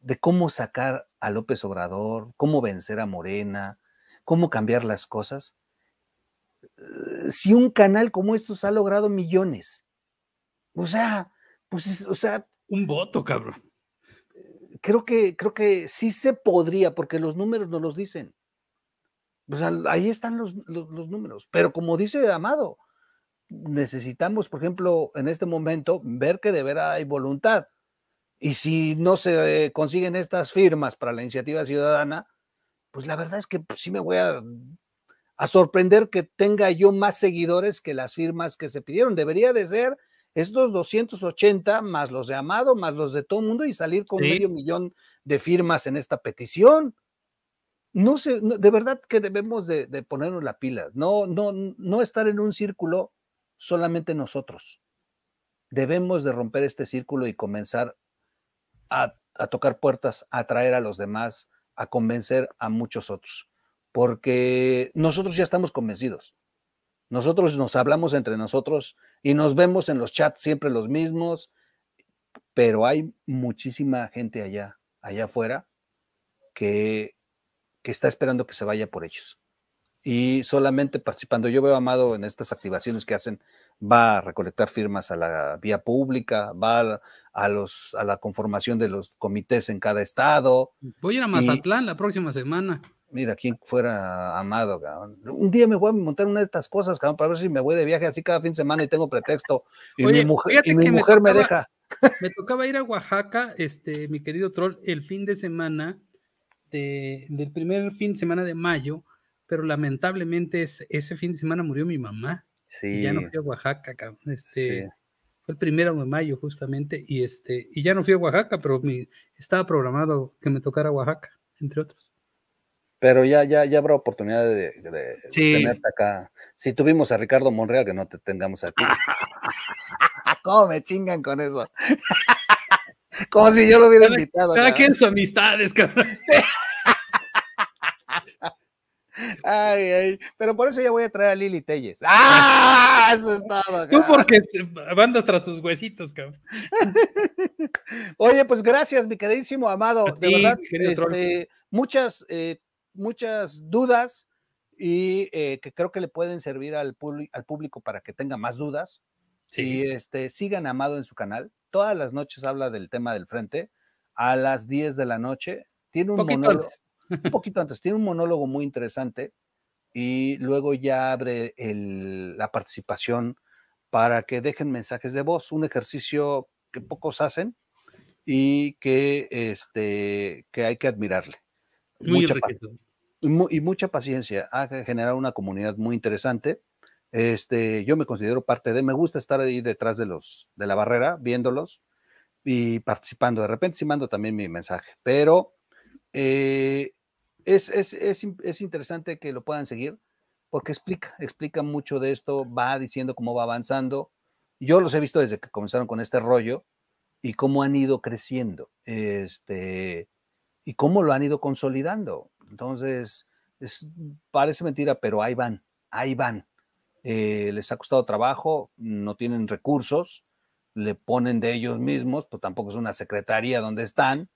de cómo sacar a López Obrador, cómo vencer a Morena, cómo cambiar las cosas? Eh, si un canal como estos ha logrado millones. O sea, pues, o sea... Un voto, cabrón. Eh, creo que, creo que sí se podría, porque los números no los dicen pues ahí están los, números. Pero como dice Amado, necesitamos, por ejemplo, en este momento, ver que de verdad hay voluntad. Y si no se consiguen estas firmas para la iniciativa ciudadana, pues la verdad es que pues, sí me voy a, sorprender que tenga yo más seguidores que las firmas que se pidieron. Debería de ser estos 280 más los de Amado, más los de todo el mundo y salir con medio millón de firmas en esta petición no sé, de verdad que debemos de, ponernos la pila, no, no, no estar en un círculo solamente nosotros. Debemos de romper este círculo y comenzar a, tocar puertas, a atraer a los demás, a convencer a muchos otros, porque nosotros ya estamos convencidos. Nosotros nos hablamos entre nosotros y nos vemos en los chats siempre los mismos, pero hay muchísima gente allá, allá afuera, que que está esperando que se vaya por ellos. Y solamente participando, yo veo a Amado en estas activaciones que hacen, va a recolectar firmas a la vía pública, va a, los, a la conformación de los comités en cada estado. Voy a ir a Mazatlán la próxima semana. Mira, quien fuera Amado, Un día me voy a montar una de estas cosas, para ver si me voy de viaje así cada fin de semana y tengo pretexto. Y mi mujer, me, me deja. Me tocaba ir a Oaxaca, este, mi querido troll, el fin de semana este, del primer fin de semana de mayo, pero lamentablemente ese fin de semana murió mi mamá. Sí. ya no fui a Oaxaca, cabrón. Este, Fue el primero de mayo justamente, y, este, y ya no fui a Oaxaca, pero estaba programado que me tocara Oaxaca, entre otros. Pero ya, ya, ya habrá oportunidad de, tenerte acá. Si tuvimos a Ricardo Monreal, que no te tengamos aquí. ¿Cómo me chingan con eso? Como si yo lo hubiera invitado. Cada quien amistades, cabrón. Ay, pero por eso ya voy a traer a Lili Telles. ¡Ah! Eso es Tú porque bandas tras sus huesitos, cabrón. Oye, pues gracias, mi queridísimo amado. de verdad, este, muchas, eh, muchas dudas y eh, que creo que le pueden servir al, público para que tenga más dudas. Sí. Y este, sigan Amado en su canal. Todas las noches habla del tema del frente a las 10 de la noche. Tiene un monólogo un poquito antes, tiene un monólogo muy interesante y luego ya abre la participación para que dejen mensajes de voz, un ejercicio que pocos hacen y que, este, que hay que admirarle. mucha y, y mucha paciencia. Ha generado una comunidad muy interesante. Este, yo me considero parte de, me gusta estar ahí detrás de los, de la barrera, viéndolos y participando. De repente sí mando también mi mensaje, pero eh, es, interesante que lo puedan seguir porque explica, explica mucho de esto, va diciendo cómo va avanzando. Yo los he visto desde que comenzaron con este rollo y cómo han ido creciendo este, y cómo lo han ido consolidando. Entonces, parece mentira, pero ahí van, ahí van. Eh, les ha costado trabajo, no tienen recursos, le ponen de ellos mismos, pues tampoco es una secretaría donde están,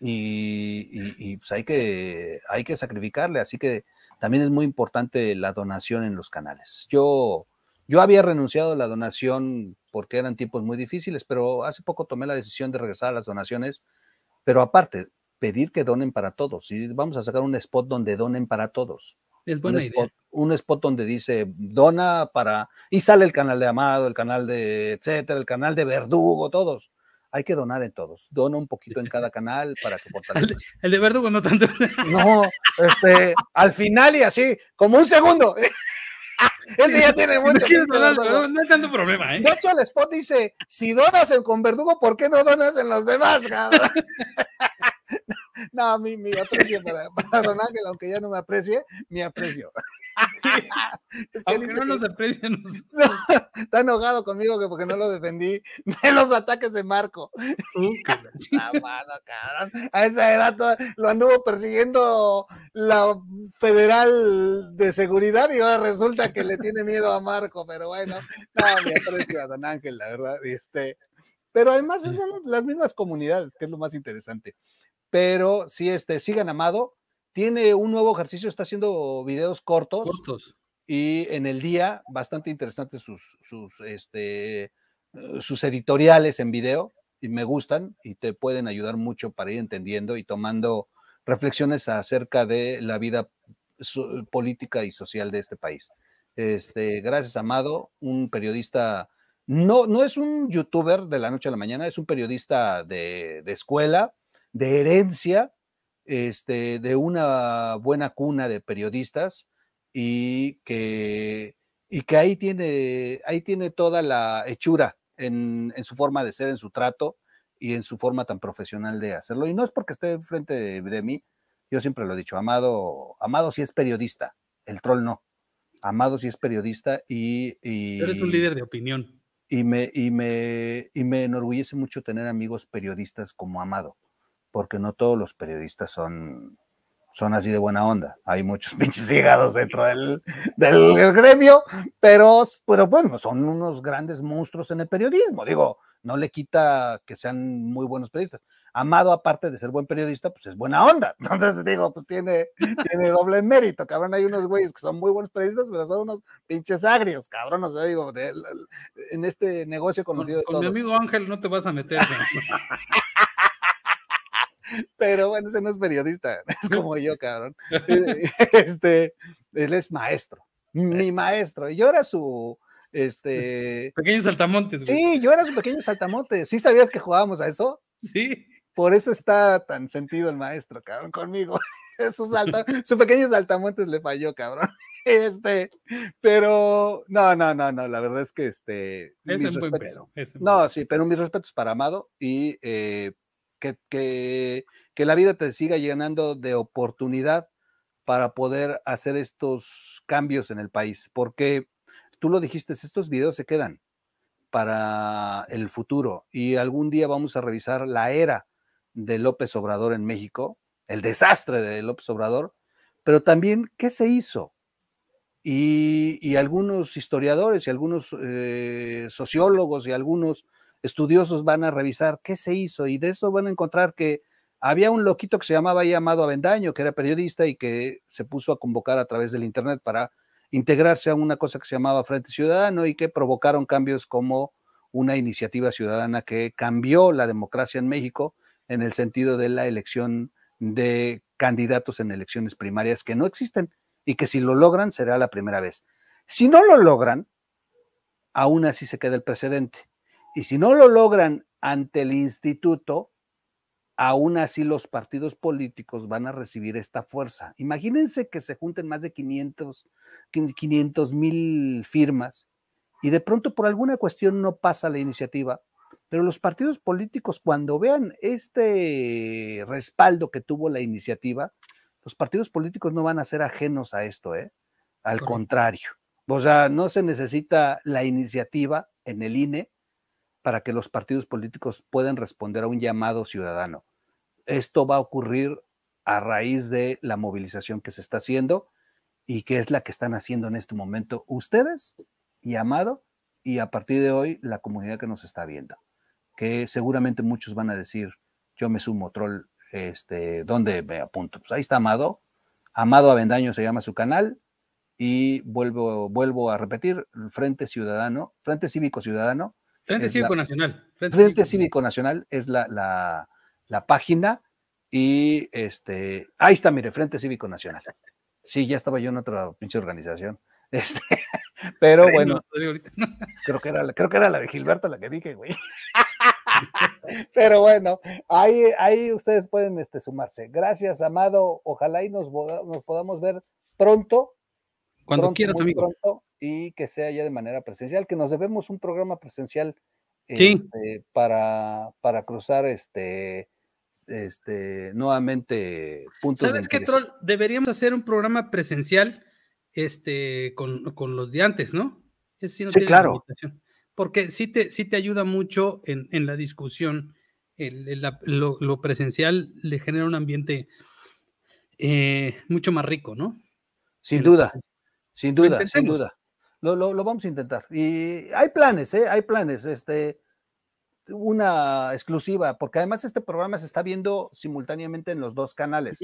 y, pues, hay que, hay que sacrificarle, así que también es muy importante la donación en los canales. Yo, yo había renunciado a la donación porque eran tiempos muy difíciles, pero hace poco tomé la decisión de regresar a las donaciones, pero aparte, pedir que donen para todos. Y vamos a sacar un spot donde donen para todos. Es un spot donde dice dona para. Y sale el canal de Amado, el canal de etcétera, el canal de Verdugo, todos hay que donar en todos. Dona un poquito en cada canal para que fortalezca. El, de Verdugo no tanto. No, este, al final y así, como un segundo. Ese ya tiene mucho. No, hay tanto problema, ¿eh? De hecho, el spot dice: si donas en con Verdugo, ¿por qué no donas en los demás, No, No, mi, mi aprecio para, Don Ángel, aunque ya no me aprecie, me aprecio es no está enojado conmigo que porque no lo defendí de los ataques de Marco. Uh, a esa edad lo anduvo persiguiendo la Federal de Seguridad y ahora resulta que le tiene miedo a Marco, pero bueno, no, me aprecio a Don Ángel, la verdad. Este, pero además son las mismas comunidades, que es lo más interesante. Pero sí, este, sigan amado, tiene un nuevo ejercicio, está haciendo videos cortos. Cortos. Y en el día, bastante interesantes sus, este, eh, sus editoriales en video y me gustan y te pueden ayudar mucho para ir entendiendo y tomando reflexiones acerca de la vida política y social de este país. Este, gracias, Amado, un periodista, no, no es un youtuber de la noche a la mañana, es un periodista de, de escuela, de herencia, este, de una buena cuna de periodistas y que, y que ahí, tiene, ahí tiene toda la hechura en, su forma de ser, en su trato y en su forma tan profesional de hacerlo. Y no es porque esté enfrente de, mí, yo siempre lo he dicho, Amado, Amado sí es periodista, el troll no. Amado sí es periodista y... y Eres un líder de opinión. Y me, y, me, y me enorgullece mucho tener amigos periodistas como Amado porque no todos los periodistas son, son así de buena onda. Hay muchos pinches llegados dentro del, del, gremio, pero, pero bueno, son unos grandes monstruos en el periodismo. Digo, no le quita que sean muy buenos periodistas. Amado, aparte de ser buen periodista, pues es buena onda. Entonces, digo, pues tiene, tiene doble mérito, cabrón. Hay unos güeyes que son muy buenos periodistas, pero son unos pinches agrios, cabrón. O digo, en este negocio conocido con, de todos. Con mi amigo Ángel no te vas a meter. Pero bueno, ese no es periodista, es como yo, cabrón. Este, él es maestro, mi maestro. Y yo era su, este... Pequeños saltamontes. Sí, yo era su pequeño saltamontes. ¿Sí sabías que jugábamos a eso? Sí. Por eso está tan sentido el maestro, cabrón, conmigo. Su, salta, su pequeño saltamontes le falló, cabrón. Este, pero no, no, no, no, la verdad es que este. Es no, sí, pero mis respetos para Amado y eh, que, la vida te siga llenando de oportunidad para poder hacer estos cambios en el país, porque tú lo dijiste, estos videos se quedan para el futuro y algún día vamos a revisar la era de López Obrador en México, el desastre de López Obrador, pero también qué se hizo. Y, algunos historiadores y algunos eh, sociólogos y algunos estudiosos van a revisar qué se hizo y de eso van a encontrar que había un loquito que se llamaba llamado Avendaño, que era periodista y que se puso a convocar a través del Internet para integrarse a una cosa que se llamaba Frente Ciudadano y que provocaron cambios como una iniciativa ciudadana que cambió la democracia en México en el sentido de la elección de candidatos en elecciones primarias que no existen y que si lo logran será la primera vez. Si no lo logran, aún así se queda el precedente. Y si no lo logran ante el instituto, aún así los partidos políticos van a recibir esta fuerza. Imagínense que se junten más de 500 mil firmas y de pronto por alguna cuestión no pasa la iniciativa, pero los partidos políticos cuando vean este respaldo que tuvo la iniciativa, los partidos políticos no van a ser ajenos a esto, ¿eh? al contrario. O sea, no se necesita la iniciativa en el INE para que los partidos políticos puedan responder a un llamado ciudadano. Esto va a ocurrir a raíz de la movilización que se está haciendo y que es la que están haciendo en este momento ustedes y Amado y a partir de hoy la comunidad que nos está viendo, que seguramente muchos van a decir, yo me sumo, troll, este, ¿dónde me apunto? Pues ahí está Amado, Amado Avendaño se llama su canal y vuelvo, vuelvo a repetir, Frente Ciudadano, Frente Cívico Ciudadano, Frente Cívico Nacional. Frente, Cívico. Nacional es la, página y este, ahí está, mire, Frente Cívico Nacional. Sí, ya estaba yo en otra pinche organización. Este, pero bueno, creo que era, creo que era la de Gilberto la que dije, güey. Pero bueno, ahí, ahí ustedes pueden este, sumarse. Gracias, Amado. Ojalá y nos, podamos ver pronto. Cuando quieras, amigo y que sea ya de manera presencial, que nos debemos un programa presencial este, para, cruzar este este nuevamente puntos ¿Sabes qué, Troll? Deberíamos hacer un programa presencial este con, los de antes, ¿no? sí, claro. Porque sí te, sí te ayuda mucho en, la discusión. lo, presencial le genera un ambiente eh, mucho más rico, ¿no? Sin duda, sin duda, sin duda. Lo, vamos a intentar. Y hay planes, ¿eh? Hay planes. Este, una exclusiva, porque además este programa se está viendo simultáneamente en los dos canales,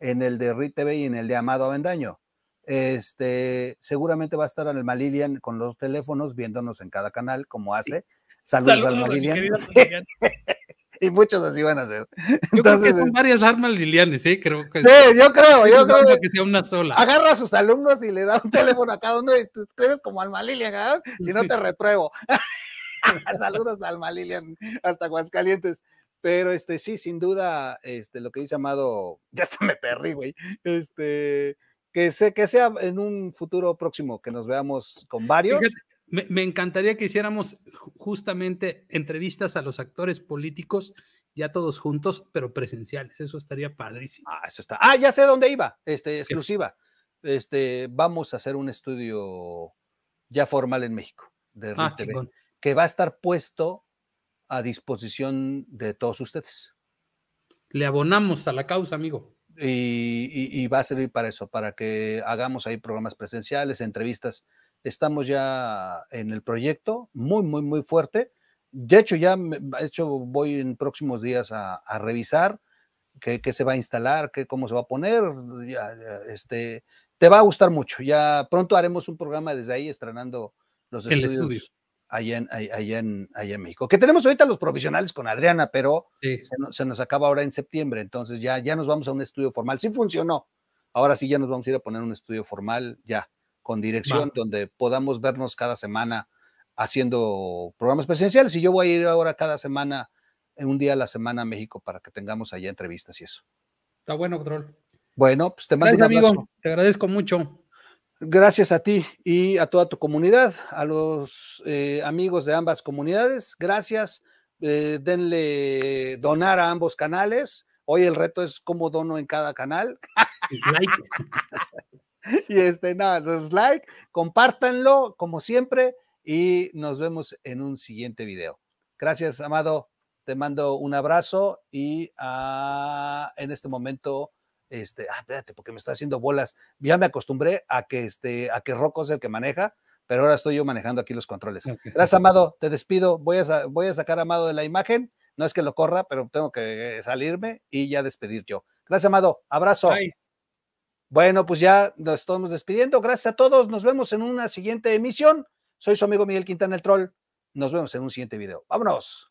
en el de RITV y en el de Amado Avendaño. Este, seguramente va a estar el Malilian con los teléfonos viéndonos en cada canal, como hace. Saludos, al Malilian. y muchos así van a ser. Yo creo que son varias armas lilianes, ¿eh? Creo que sí, yo creo, yo creo. Que, sea una sola. Agarra a sus alumnos y le da un teléfono a cada uno y te escribes como alma Lilian, ¿ah? si no te repruebo. Saludos a alma Lilian, hasta Guascalientes. Pero este, sí, sin duda, este, lo que dice Amado, ya está me perdí, güey. Este, que, que sea en un futuro próximo que nos veamos con varios. Me, encantaría que hiciéramos justamente entrevistas a los actores políticos, ya todos juntos, pero presenciales. Eso estaría padrísimo. Ah, eso está. Ah, ya sé dónde iba. Este, exclusiva. Este, vamos a hacer un estudio ya formal en México de ah, que va a estar puesto a disposición de todos ustedes. Le abonamos a la causa, amigo. y va a servir para eso, para que hagamos ahí programas presenciales, entrevistas Estamos ya en el proyecto, muy, muy, muy fuerte. De hecho, ya hecho, voy en próximos días a, revisar qué, se va a instalar, qué, cómo se va a poner. este, te va a gustar mucho. Ya pronto haremos un programa desde ahí estrenando los estudios allá, en, México. Que tenemos ahorita los provisionales con Adriana, pero se, nos, acaba ahora en septiembre. Entonces ya, ya nos vamos a un estudio formal. Sí funcionó. Ahora sí ya nos vamos a ir a poner un estudio formal ya con dirección donde podamos vernos cada semana haciendo programas presenciales. Y yo voy a ir ahora cada semana, en un día a la semana a México para que tengamos allá entrevistas y eso. Está bueno, control. Bueno, pues te mando un abrazo. amigo. Te agradezco mucho. Gracias a ti y a toda tu comunidad, a los eh, amigos de ambas comunidades. Gracias. Eh, denle donar a ambos canales. Hoy el reto es cómo dono en cada canal. Pues, Y este, nada, los like, compártanlo como siempre y nos vemos en un siguiente video. Gracias, Amado. Te mando un abrazo y ah, en este momento, este, ah, espérate, porque me está haciendo bolas. Ya me acostumbré a que este, a que Rocco es el que maneja, pero ahora estoy yo manejando aquí los controles. Gracias, Amado. Te despido. Voy a, voy a sacar a Amado de la imagen. No es que lo corra, pero tengo que eh, salirme y ya despedir yo. Gracias, Amado. Abrazo. Bueno, pues ya nos estamos despidiendo. Gracias a todos. Nos vemos en una siguiente emisión. Soy su amigo Miguel Quintana el Troll. Nos vemos en un siguiente video. Vámonos.